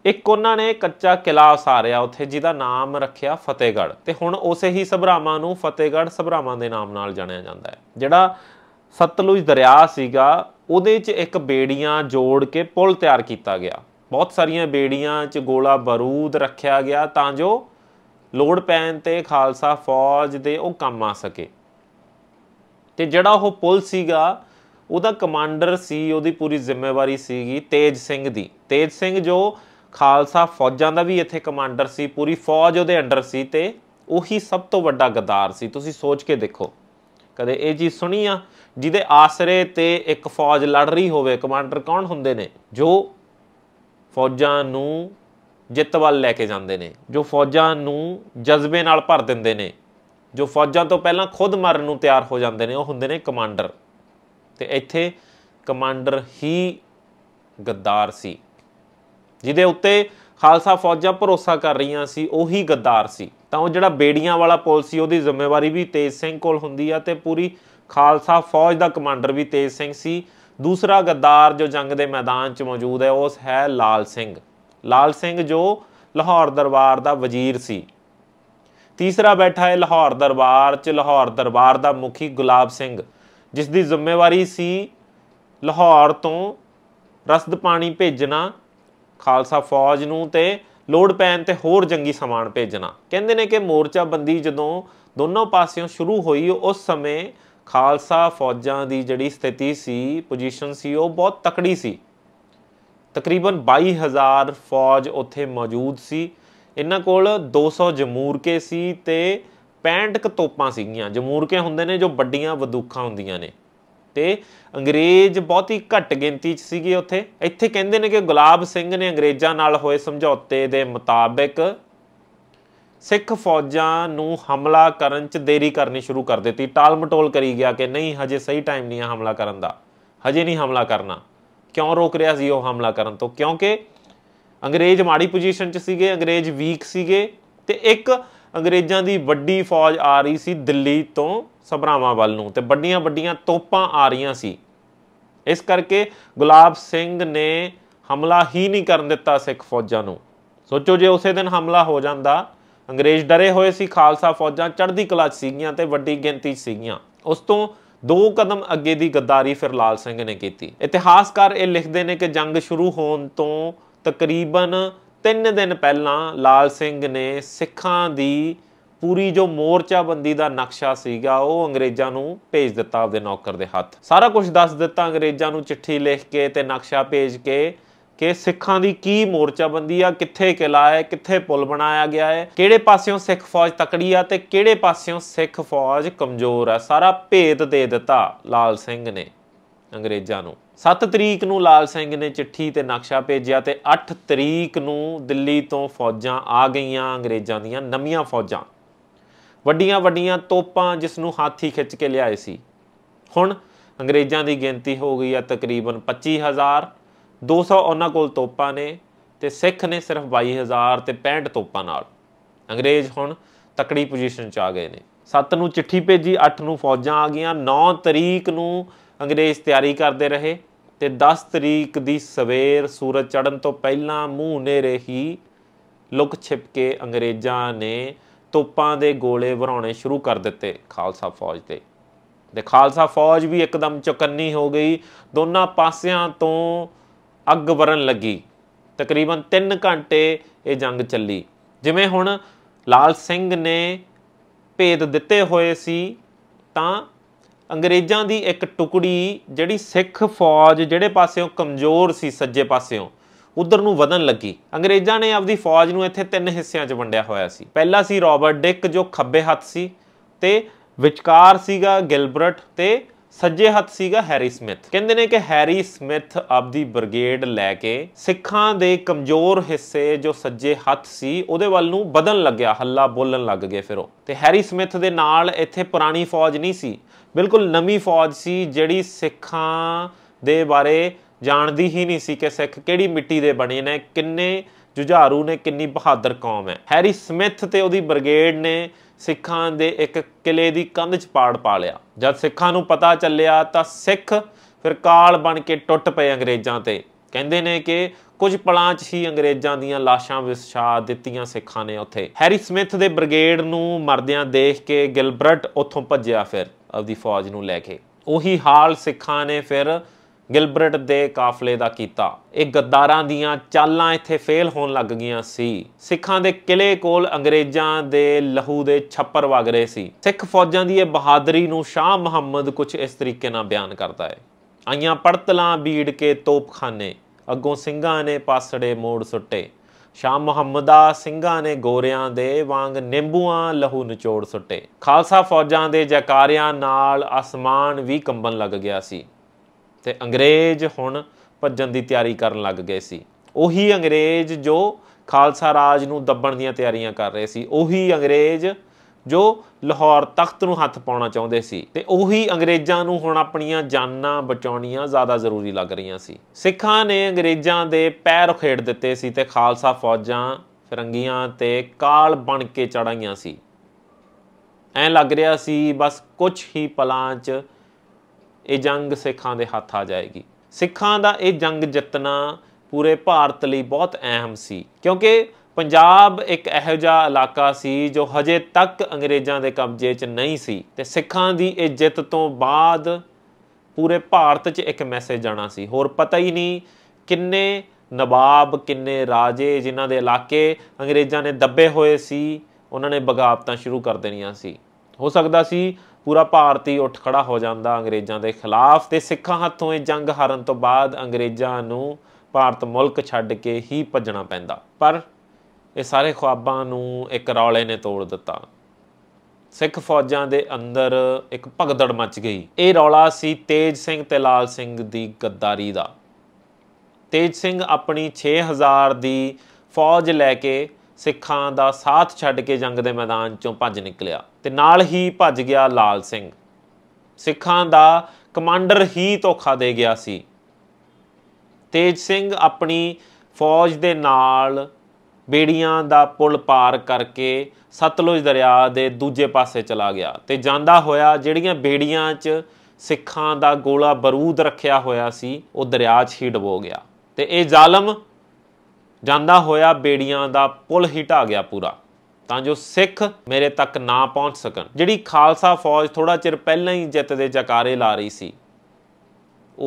ਇੱਕ ਉਹਨਾਂ ਨੇ ਕੱਚਾ ਕਿਲਾ ਉਸਾਰਿਆ ਉੱਥੇ ਜਿਹਦਾ ਨਾਮ ਰੱਖਿਆ ਫਤਿਹਗੜ੍ਹ ਤੇ ਹੁਣ ਉਸੇ ਹੀ ਸਭਰਾਵਾਂ ਨੂੰ ਫਤਿਹਗੜ੍ਹ ਸਭਰਾਵਾਂ ਦੇ ਨਾਮ ਨਾਲ ਜਾਣਿਆ ਜਾਂਦਾ ਹੈ ਜਿਹੜਾ ਸਤਲੁਜ ਦਰਿਆ ਸੀਗਾ ਉਹਦੇ 'ਚ ਇੱਕ ਬੇੜੀਆਂ ਜੋੜ ਕੇ ਪੁਲ ਤਿਆਰ ਕੀਤਾ ਗਿਆ ਬਹੁਤ ਸਾਰੀਆਂ ਬੇੜੀਆਂ 'ਚ ਗੋਲਾ ਬਾਰੂਦ ਰੱਖਿਆ ਗਿਆ ਤਾਂ ਜੋ ਲੋੜ ਪੈਣ ਤੇ ਖਾਲਸਾ ਫੌਜ ਦੇ ਉਹ ਕੰਮ ਆ ਸਕੇ ਤੇ ਜਿਹੜਾ ਉਹ ਪੁਲ ਸੀਗਾ ਉਹਦਾ ਕਮਾਂਡਰ ਸੀ ਉਹਦੀ ਪੂਰੀ ਜ਼ਿੰਮੇਵਾਰੀ ਸੀਗੀ ਤੇਜ ਸਿੰਘ ਦੀ ਤੇਜ ਸਿੰਘ ਜੋ ਖਾਲਸਾ ਫੌਜਾਂ ਦਾ ਵੀ ਇੱਥੇ ਕਮਾਂਡਰ ਸੀ ਪੂਰੀ ਫੌਜ ਉਹਦੇ ਅੰਡਰ ਸੀ ਤੇ ਉਹੀ ਸਭ ਤੋਂ ਵੱਡਾ ਗਦਾਰ ਸੀ ਤੁਸੀਂ ਸੋਚ ਕੇ ਦੇਖੋ ਕਦੇ ਇਹ ਜੀ ਸੁਣੀ ਆ ਜਿਹਦੇ ਆਸਰੇ ਤੇ ਇੱਕ ਫੌਜ ਲੜ ਰਹੀ ਹੋਵੇ ਕਮਾਂਡਰ ਕੌਣ ਹੁੰਦੇ ਨੇ ਜੋ ਫੌਜਾਂ ਨੂੰ ਜਿੱਤ ਵੱਲ ਲੈ ਕੇ ਜਾਂਦੇ ਨੇ ਜੋ ਫੌਜਾਂ ਨੂੰ ਜਜ਼ਬੇ ਨਾਲ ਭਰ ਦਿੰਦੇ ਨੇ ਜੋ ਫੌਜਾਂ ਤੋਂ ਪਹਿਲਾਂ ਖੁਦ ਮਰਨ ਨੂੰ ਤਿਆਰ ਹੋ ਜਾਂਦੇ ਨੇ ਉਹ ਹੁੰਦੇ ਨੇ ਕਮਾਂਡਰ ਤੇ ਇੱਥੇ ਕਮਾਂਡਰ ਹੀ ਗੱਦਾਰ ਸੀ ਜਿਹਦੇ ਉੱਤੇ ਖਾਲਸਾ ਫੌਜਾਂ ਭਰੋਸਾ ਕਰ ਰਹੀਆਂ ਸੀ ਉਹੀ ਗੱਦਾਰ ਸੀ ਤਾਂ ਉਹ ਜਿਹੜਾ ਬੇੜੀਆਂ ਵਾਲਾ ਪੁਲ ਸੀ ਉਹਦੀ ਜ਼ਿੰਮੇਵਾਰੀ ਵੀ ਤੇਜ ਸਿੰਘ ਕੋਲ ਹੁੰਦੀ ਆ ਤੇ ਪੂਰੀ ਖਾਲਸਾ ਫੌਜ ਦਾ ਕਮਾਂਡਰ ਵੀ ਤੇਜ ਸਿੰਘ ਸੀ ਦੂਸਰਾ ਗੱਦਾਰ ਜੋ ਜੰਗ ਦੇ ਮੈਦਾਨ 'ਚ ਮੌਜੂਦ ਹੈ ਉਸ ਹੈ ਲਾਲ ਸਿੰਘ ਲਾਲ ਸਿੰਘ ਜੋ ਲਾਹੌਰ ਦਰਬਾਰ ਦਾ ਵਜ਼ੀਰ ਸੀ ਤੀਸਰਾ ਬੈਠਾ ਹੈ ਲਾਹੌਰ ਦਰਬਾਰ 'ਚ ਲਾਹੌਰ ਦਰਬਾਰ ਦਾ ਮੁਖੀ ਗੁਲਾਬ ਸਿੰਘ ਜਿਸ ਦੀ ਜ਼ਿੰਮੇਵਾਰੀ ਸੀ ਲਾਹੌਰ ਤੋਂ ਰਸਦ ਪਾਣੀ ਭੇਜਣਾ ਖਾਲਸਾ ਫੌਜ ਨੂੰ ਤੇ ਲੋੜ ਪੈਣ ਤੇ ਹੋਰ ਜੰਗੀ ਸਮਾਨ ਭੇਜਣਾ ਕਹਿੰਦੇ ਨੇ ਕਿ ਮੋਰਚਾ ਬੰਦੀ ਜਦੋਂ ਦੋਨੋਂ ਪਾਸਿਓਂ ਸ਼ੁਰੂ ਹੋਈ ਉਸ ਸਮੇਂ ਖਾਲਸਾ ਫੌਜਾਂ ਦੀ ਜਿਹੜੀ ਸਥਿਤੀ ਸੀ ਪੋਜੀਸ਼ਨ ਸੀ ਉਹ ਬਹੁਤ ਤਕੜੀ ਸੀ ਤਕਰੀਬਨ 22000 ਫੌਜ ਉੱਥੇ ਮੌਜੂਦ ਸੀ ਇਹਨਾਂ ਕੋਲ 200 ਜਮੂਰਕੇ ਸੀ ਤੇ 65 ਕ ਤੋਪਾਂ ਸੀਗੀਆਂ ਜਮੂਰਕੇ ਹੁੰਦੇ ਨੇ ਜੋ ਵੱਡੀਆਂ ਬੰਦੂਕਾਂ ਹੁੰਦੀਆਂ ਨੇ ਤੇ ਅੰਗਰੇਜ਼ ਬਹੁਤੀ ਘੱਟ ਗਿਣਤੀ 'ਚ ਸੀਗੇ ਉੱਥੇ ਇੱਥੇ ਕਹਿੰਦੇ ਨੇ ਕਿ ਗੁਲਾਬ ਸਿੰਘ ਨੇ ਅੰਗਰੇਜ਼ਾਂ ਨਾਲ ਹੋਏ ਸਮਝੌਤੇ ਦੇ ਮੁਤਾਬਕ ਸਿੱਖ ਫੌਜਾਂ ਨੂੰ ਹਮਲਾ ਕਰਨ 'ਚ ਦੇਰੀ ਕਰਨੀ ਸ਼ੁਰੂ ਕਰ ਦਿੱਤੀ ਟਾਲਮਟੋਲ ਕਰੀ ਗਿਆ ਕਿ ਨਹੀਂ ਹਜੇ ਸਹੀ ਟਾਈਮ ਨਹੀਂ ਆ ਹਮਲਾ ਕਰਨ ਦਾ ਹਜੇ ਨਹੀਂ ਹਮਲਾ ਕਰਨਾ ਕਿਉਂ ਰੋਕ ਰਿਹਾ ਸੀ ਉਹ ਹਮਲਾ ਕਰਨ ਤੋਂ ਕਿਉਂਕਿ ਅੰਗਰੇਜ਼ ਮਾੜੀ ਪੋਜੀਸ਼ਨ 'ਚ ਸੀਗੇ ਅੰਗਰੇਜ਼ ਵੀਕ ਸੀਗੇ ਤੇ ਇੱਕ ਅੰਗਰੇਜ਼ਾਂ ਦੀ ਵੱਡੀ ਫੌਜ ਆ ਰਹੀ ਸੀ ਦਿੱਲੀ ਤੋਂ ਸਭਰਾਵਾਂ ਵੱਲ ਨੂੰ ਤੇ ਵੱਡੀਆਂ ਵੱਡੀਆਂ ਤੋਪਾਂ ਆ ਰਹੀਆਂ ਸੀ ਇਸ ਕਰਕੇ ਗੁਲਾਬ ਸਿੰਘ ਨੇ ਹਮਲਾ ਹੀ ਨਹੀਂ ਕਰਨ ਦਿੱਤਾ ਸਿੱਖ ਫੌਜਾਂ ਨੂੰ ਸੋਚੋ ਜੇ ਉਸੇ ਦਿਨ ਹਮਲਾ ਹੋ ਜਾਂਦਾ ਅੰਗਰੇਜ਼ ਡਰੇ ਹੋਏ ਸੀ ਖਾਲਸਾ ਫੌਜਾਂ ਚੜ੍ਹਦੀ ਕਲਾ 'ਚ ਸੀਗੀਆਂ ਤੇ ਵੱਡੀ ਗਿਣਤੀ 'ਚ ਸੀਗੀਆਂ ਉਸ ਤੋਂ ਦੋ ਕਦਮ ਅੱਗੇ ਦੀ ਗੱਦਾਰੀ ਫਿਰ ਲਾਲ ਸਿੰਘ ਨੇ ਕੀਤੀ ਇਤਿਹਾਸਕਾਰ ਇਹ ਲਿਖਦੇ ਨੇ ਕਿ ਜੰਗ ਸ਼ੁਰੂ ਹੋਣ ਤੋਂ ਤਕਰੀਬਨ 3 ਦਿਨ ਪਹਿਲਾਂ ਲਾਲ ਸਿੰਘ ਨੇ ਸਿੱਖਾਂ ਦੀ ਪੂਰੀ ਜੋ ਮੋਰਚਾਬੰਦੀ ਦਾ ਨਕਸ਼ਾ ਸੀਗਾ ਉਹ ਅੰਗਰੇਜ਼ਾਂ ਨੂੰ ਭੇਜ ਦਿੱਤਾ ਆਪਦੇ ਨੌਕਰ ਦੇ ਹੱਥ ਸਾਰਾ ਕੁਝ ਦੱਸ ਦਿੱਤਾ ਅੰਗਰੇਜ਼ਾਂ ਨੂੰ ਚਿੱਠੀ ਲਿਖ ਕੇ ਤੇ ਨਕਸ਼ਾ ਭੇਜ ਕੇ ਕਿ ਸਿੱਖਾਂ ਦੀ ਕੀ ਮੋਰਚਾਬੰਦੀ ਆ ਕਿੱਥੇ ਕਿਲਾ ਹੈ ਕਿੱਥੇ ਪੁਲ ਬਣਾਇਆ ਗਿਆ ਹੈ ਕਿਹੜੇ ਪਾਸਿਓਂ ਸਿੱਖ ਫੌਜ ਤਕੜੀ ਆ ਤੇ ਕਿਹੜੇ ਪਾਸਿਓਂ ਸਿੱਖ ਫੌਜ ਕਮਜ਼ੋਰ ਆ ਸਾਰਾ ਭੇਦ ਦੇ ਦਿੱਤਾ ਲਾਲ ਸਿੰਘ ਨੇ ਅੰਗਰੇਜ਼ਾਂ ਨੂੰ 7 ਤਰੀਕ ਨੂੰ ਲਾਲ ਸਿੰਘ ਨੇ ਚਿੱਠੀ ਤੇ ਨਕਸ਼ਾ ਭੇਜਿਆ ਤੇ 8 ਤਰੀਕ ਨੂੰ ਦਿੱਲੀ ਤੋਂ ਫੌਜਾਂ ਆ ਗਈਆਂ ਅੰਗਰੇਜ਼ਾਂ ਦੀਆਂ ਨਵੀਆਂ ਫੌਜਾਂ ਵੱਡੀਆਂ ਵੱਡੀਆਂ ਤੋਪਾਂ ਜਿਸ ਨੂੰ ਹਾਥੀ ਖਿੱਚ ਕੇ ਲਿਆਏ ਸੀ ਹੁਣ ਅੰਗਰੇਜ਼ਾਂ ਦੀ ਗਿਣਤੀ ਹੋ ਗਈ ਹੈ ਤਕਰੀਬਨ 25000 200 ਉਹਨਾਂ ਕੋਲ ਤੋਪਾਂ ਨੇ ਤੇ ਸਿੱਖ ਨੇ ਸਿਰਫ 22000 ਤੇ 65 ਤੋਪਾਂ ਨਾਲ ਅੰਗਰੇਜ਼ ਹੁਣ ਤਕੜੀ ਪੋਜੀਸ਼ਨ 'ਚ ਆ ਗਏ ਨੇ 7 ਨੂੰ ਚਿੱਠੀ ਭੇਜੀ 8 ਨੂੰ ਫੌਜਾਂ ਆ ਗਈਆਂ 9 ਤਰੀਕ ਨੂੰ ਅੰਗਰੇਜ਼ ਤਿਆਰੀ ਕਰਦੇ ਰਹੇ ਤੇ 10 ਤਰੀਕ ਦੀ ਸਵੇਰ ਸੂਰਜ ਚੜ੍ਹਨ ਤੋਂ ਪਹਿਲਾਂ ਮੂੰਹ ਨੇਰੇ ਹੀ ਲੁਕ ਛਿਪ ਕੇ ਅੰਗਰੇਜ਼ਾਂ ਨੇ ਤੋਪਾਂ ਦੇ ਗੋਲੇ ਵਰਾਉਣੇ ਸ਼ੁਰੂ ਕਰ ਦਿੱਤੇ ਖਾਲਸਾ ਫੌਜ ਤੇ ਤੇ ਖਾਲਸਾ ਫੌਜ ਵੀ ਇੱਕਦਮ ਚੁਕੰਨੀ ਹੋ ਗਈ ਦੋਨਾਂ ਪਾਸਿਆਂ ਤੋਂ ਅੱਗ ਵਰਨ ਲੱਗੀ ਤਕਰੀਬਨ 3 ਘੰਟੇ ਇਹ ਜੰਗ ਚੱਲੀ ਜਿਵੇਂ ਹੁਣ ਲਾਲ ਸਿੰਘ ਨੇ ਭੇਦ ਦਿੱਤੇ ਹੋਏ ਸੀ ਤਾਂ ਅੰਗਰੇਜ਼ਾਂ ਦੀ ਇੱਕ ਟੁਕੜੀ ਜਿਹੜੀ ਸਿੱਖ ਫੌਜ ਜਿਹੜੇ ਪਾਸਿਓਂ ਕਮਜ਼ੋਰ ਸੀ ਸੱਜੇ ਪਾਸਿਓਂ ਉਧਰ ਨੂੰ ਵਧਣ ਲੱਗੀ ਅੰਗਰੇਜ਼ਾਂ ਨੇ ਆਪਦੀ ਫੌਜ ਨੂੰ ਇੱਥੇ ਤਿੰਨ ਹਿੱਸਿਆਂ 'ਚ ਵੰਡਿਆ ਹੋਇਆ ਸੀ ਪਹਿਲਾ ਸੀ ਰਾਬਰਟ ਡਿਕ ਜੋ ਖੱਬੇ ਹੱਥ ਸੀ ਤੇ ਵਿਚਕਾਰ ਸੀਗਾ ਗਿਲਬਰਟ ਤੇ ਸੱਜੇ ਹੱਥ ਸੀਗਾ ਹੈਰੀ ਸਮਿਥ ਕਹਿੰਦੇ ਨੇ ਕਿ ਹੈਰੀ ਸਮਿਥ ਆਪਦੀ ਬ੍ਰਿਗੇਡ ਲੈ ਕੇ ਸਿੱਖਾਂ ਦੇ ਕਮਜ਼ੋਰ ਹਿੱਸੇ ਜੋ ਸੱਜੇ ਹੱਥ ਸੀ ਉਹਦੇ ਵੱਲ ਨੂੰ ਬਦਲਣ ਲੱਗਿਆ ਹੱਲਾ ਬੋਲਣ ਲੱਗ ਗਏ ਫਿਰ ਉਹ ਤੇ ਹੈਰੀ ਸਮਿਥ ਦੇ ਨਾਲ ਇੱਥੇ ਪੁਰਾਣੀ ਫੌਜ ਨਹੀਂ ਸੀ ਬਿਲਕੁਲ ਨਵੀਂ ਫੌਜ ਸੀ ਜਿਹੜੀ ਸਿੱਖਾਂ ਦੇ ਬਾਰੇ ਜਾਣਦੀ ਹੀ ਨਹੀਂ ਸੀ ਕਿ ਸਿੱਖ ਕਿਹੜੀ ਮਿੱਟੀ ਦੇ ਬਣੇ ਨੇ ਕਿੰਨੇ ਜੁਝਾਰੂ ਨੇ ਕਿੰਨੀ ਬਹਾਦਰ ਕੌਮ ਹੈ ਹੈਰੀ ਸਮਿਥ ਤੇ ਉਹਦੀ ਬ੍ਰਿਗੇਡ ਨੇ ਸਿੱਖਾਂ ਦੇ ਇੱਕ ਕਿਲੇ ਦੀ ਕੰਧ 'ਚ ਪਾੜ ਪਾ ਲਿਆ ਜਦ ਸਿੱਖਾਂ ਨੂੰ ਪਤਾ ਚੱਲਿਆ ਤਾਂ ਸਿੱਖ ਫਿਰ ਕਾਲ ਬਣ ਕੇ ਟੁੱਟ ਪਏ ਅੰਗਰੇਜ਼ਾਂ ਤੇ ਕਹਿੰਦੇ ਨੇ ਕਿ ਕੁਝ ਪਲਾਂ 'ਚ ਹੀ ਅੰਗਰੇਜ਼ਾਂ ਦੀਆਂ ਲਾਸ਼ਾਂ ਵਿਛਾ ਦਿੱਤੀਆਂ ਸਿੱਖਾਂ ਨੇ ਉੱਥੇ ਹੈਰੀ ਸਮਿਥ ਦੇ ਬ੍ਰਿਗੇਡ ਨੂੰ ਮਰਦਿਆਂ ਦੇਖ ਕੇ ਗਿਲਬਰਟ ਉੱਥੋਂ ਭੱਜਿਆ ਫਿਰ ਆਪਦੀ ਫੌਜ ਨੂੰ ਲੈ ਕੇ ਉਹੀ ਹਾਲ ਸਿੱਖਾਂ ਨੇ ਫਿਰ ਗਿਲਬਰਟ ਦੇ ਕਾਫਲੇ ਦਾ ਕੀਤਾ ਇਹ ਗੱਦਾਰਾਂ ਦੀਆਂ ਚਾਲਾਂ ਇੱਥੇ ਫੇਲ ਹੋਣ ਲੱਗ ਗਈਆਂ ਸੀ ਸਿੱਖਾਂ ਦੇ ਕਿਲੇ ਕੋਲ ਅੰਗਰੇਜ਼ਾਂ ਦੇ ਲਹੂ ਦੇ ਛੱਪਰ ਵਗ ਰਹੇ ਸੀ ਸਿੱਖ ਫੌਜਾਂ ਦੀ ਇਹ ਬਹਾਦਰੀ ਨੂੰ ਸ਼ਾਹ ਮੁਹੰਮਦ ਕੁਝ ਇਸ ਤਰੀਕੇ ਨਾਲ ਬਿਆਨ ਕਰਦਾ ਹੈ ਆਈਆਂ ਪੜਤਲਾਂ ਬੀੜ ਕੇ ਤੋਪਖਾਨੇ ਅੱਗੋਂ ਸਿੰਘਾਂ ਨੇ ਪਾਸੜੇ ਮੋੜ ਸੁੱਟੇ ਸ਼ਾਹ ਮੁਹੰਮਦਾ ਸਿੰਘਾਂ ਨੇ ਗੋਰਿਆਂ ਦੇ ਵਾਂਗ ਨਿੰਬੂਆਂ ਲਹੂ ਨਿਚੋੜ ਸੁੱਟੇ ਖਾਲਸਾ ਫੌਜਾਂ ਦੇ ਜੈਕਾਰਿਆਂ ਨਾਲ ਅਸਮਾਨ ਵੀ ਕੰਬਣ ਲੱਗ ਗਿਆ ਸੀ ਤੇ ਅੰਗਰੇਜ਼ ਹੁਣ ਭੱਜਣ ਦੀ ਤਿਆਰੀ ਕਰਨ ਲੱਗ ਗਏ ਸੀ ਉਹੀ ਅੰਗਰੇਜ਼ ਜੋ ਖਾਲਸਾ ਰਾਜ ਨੂੰ ਦੱਬਣ ਦੀਆਂ ਤਿਆਰੀਆਂ ਕਰ ਰਹੇ ਸੀ ਉਹੀ ਅੰਗਰੇਜ਼ ਜੋ ਲਾਹੌਰ ਤਖਤ ਨੂੰ ਹੱਥ ਪਾਉਣਾ ਚਾਹੁੰਦੇ ਸੀ ਤੇ ਉਹੀ ਅੰਗਰੇਜ਼ਾਂ ਨੂੰ ਹੁਣ ਆਪਣੀਆਂ ਜਾਨਾਂ ਬਚਾਉਣੀਆਂ ਜ਼ਿਆਦਾ ਜ਼ਰੂਰੀ ਲੱਗ ਰਹੀਆਂ ਸੀ ਸਿੱਖਾਂ ਨੇ ਅੰਗਰੇਜ਼ਾਂ ਦੇ ਪੈਰ ਖੇੜ ਦਿੱਤੇ ਸੀ ਤੇ ਖਾਲਸਾ ਫੌਜਾਂ ਫਰੰਗੀਆਂ ਤੇ ਕਾਲ ਬਣ ਕੇ ਚੜਾਈਆਂ ਸੀ ਐ ਲੱਗ ਰਿਹਾ ਸੀ ਬਸ ਕੁਝ ਹੀ ਪਲਾਂ 'ਚ ਇਹ ਜੰਗ ਸਿੱਖਾਂ ਦੇ ਹੱਥ ਆ ਜਾਏਗੀ ਸਿੱਖਾਂ ਦਾ ਇਹ ਜੰਗ ਜਿੱਤਣਾ ਪੂਰੇ ਭਾਰਤ ਲਈ ਬਹੁਤ ਅਹਿਮ ਸੀ ਕਿਉਂਕਿ ਪੰਜਾਬ ਇੱਕ ਇਹੋ ਜਿਹਾ ਇਲਾਕਾ ਸੀ ਜੋ ਹਜੇ ਤੱਕ ਅੰਗਰੇਜ਼ਾਂ ਦੇ ਕਬਜ਼ੇ 'ਚ ਨਹੀਂ ਸੀ ਤੇ ਸਿੱਖਾਂ ਦੀ ਇਹ ਜਿੱਤ ਤੋਂ ਬਾਅਦ ਪੂਰੇ ਭਾਰਤ 'ਚ ਇੱਕ ਮੈਸੇਜ ਜਾਣਾ ਸੀ ਹੋਰ ਪਤਾ ਹੀ ਨਹੀਂ ਕਿੰਨੇ ਨਵਾਬ ਕਿੰਨੇ ਰਾਜੇ ਜਿਨ੍ਹਾਂ ਦੇ ਇਲਾਕੇ ਅੰਗਰੇਜ਼ਾਂ ਨੇ ਦੱਬੇ ਹੋਏ ਸੀ ਉਹਨਾਂ ਨੇ ਬਗਾਵਤਾਂ ਸ਼ੁਰੂ ਕਰ ਦੇਣੀਆਂ ਸੀ ਹੋ ਸਕਦਾ ਸੀ ਪੂਰਾ ਭਾਰਤੀ ਉੱਠ ਖੜਾ ਹੋ ਜਾਂਦਾ ਅੰਗਰੇਜ਼ਾਂ ਦੇ ਖਿਲਾਫ ਤੇ ਸਿੱਖਾਂ ਹੱਥੋਂ ਇਹ ਜੰਗ ਹਾਰਨ ਤੋਂ ਬਾਅਦ ਅੰਗਰੇਜ਼ਾਂ ਨੂੰ ਭਾਰਤ ਮੁਲਕ ਛੱਡ ਕੇ ਹੀ ਭੱਜਣਾ ਪੈਂਦਾ ਪਰ ਇਹ ਸਾਰੇ ਖੁਆਬਾਂ ਨੂੰ ਇੱਕ ਰੌਲੇ ਨੇ ਤੋੜ ਦਿੱਤਾ ਸਿੱਖ ਫੌਜਾਂ ਦੇ ਅੰਦਰ ਇੱਕ ਭਗਦੜ ਮਚ ਗਈ ਇਹ ਰੌਲਾ ਸੀ ਤੇਜ ਸਿੰਘ ਤੇ ਲਾਲ ਸਿੰਘ ਦੀ ਗੱਦਾਰੀ ਦਾ ਤੇਜ ਸਿੰਘ ਆਪਣੀ 6000 ਦੀ ਫੌਜ ਲੈ ਕੇ ਸਿੱਖਾਂ ਦਾ ਸਾਥ ਛੱਡ ਕੇ ਜੰਗ ਦੇ ਮੈਦਾਨ ਚੋਂ ਭੱਜ ਨਿਕਲਿਆ ਤੇ ਨਾਲ ਹੀ ਭੱਜ ਗਿਆ ਲਾਲ ਸਿੰਘ ਸਿੱਖਾਂ ਦਾ ਕਮਾਂਡਰ ਹੀ ਧੋਖਾ ਦੇ ਗਿਆ ਸੀ ਤੇਜ ਸਿੰਘ ਆਪਣੀ ਫੌਜ ਦੇ ਨਾਲ ਬੇੜੀਆਂ ਦਾ ਪੁਲ ਪਾਰ ਕਰਕੇ ਸਤਲੁਜ ਦਰਿਆ ਦੇ ਦੂਜੇ ਪਾਸੇ ਚਲਾ ਗਿਆ ਤੇ ਜਾਂਦਾ ਹੋਇਆ ਜਿਹੜੀਆਂ ਬੇੜੀਆਂ 'ਚ ਸਿੱਖਾਂ ਦਾ ਗੋਲਾ ਬਾਰੂਦ ਰੱਖਿਆ ਹੋਇਆ ਸੀ ਉਹ ਦਰਿਆ 'ਚ ਹੀ ਡਬੋ ਗਿਆ ਤੇ ਇਹ ਜ਼ਾਲਮ ਜਾਂਦਾ ਹੋਇਆ ਬੇੜੀਆਂ ਦਾ ਪੁਲ ਹੀ ਗਿਆ ਪੂਰਾ ਤਾਂ ਜੋ ਸਿੱਖ ਮੇਰੇ ਤੱਕ ਨਾ ਪਹੁੰਚ ਸਕਣ ਜਿਹੜੀ ਖਾਲਸਾ ਫੌਜ ਥੋੜਾ ਚਿਰ ਪਹਿਲਾਂ ਹੀ ਜਿੱਤ ਦੇ ਜਕਾਰੇ ਲਾ ਰਹੀ ਸੀ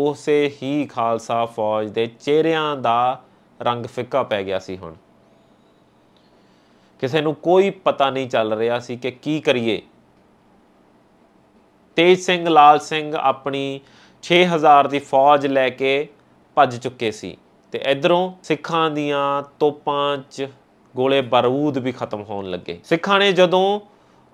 ਉਸੇ ਹੀ ਖਾਲਸਾ ਫੌਜ ਦੇ ਚਿਹਰਿਆਂ ਦਾ ਰੰਗ ਫਿੱਕਾ ਪੈ ਗਿਆ ਸੀ ਹੁਣ ਕਿਸੇ ਨੂੰ ਕੋਈ ਪਤਾ ਨਹੀਂ ਚੱਲ ਰਿਹਾ ਸੀ ਕਿ ਕੀ ਕਰੀਏ ਤੇਜ ਸਿੰਘ ਲਾਲ ਸਿੰਘ ਆਪਣੀ 6000 ਦੀ ਫੌਜ ਲੈ ਕੇ ਭੱਜ ਚੁੱਕੇ ਸੀ ਤੇ ਇਧਰੋਂ ਸਿੱਖਾਂ ਦੀਆਂ ਤੋਪਾਂ 'ਚ ਗੋਲੇ ਬਾਰੂਦ ਵੀ ਖਤਮ ਹੋਣ ਲੱਗੇ ਸਿੱਖਾਂ ਨੇ ਜਦੋਂ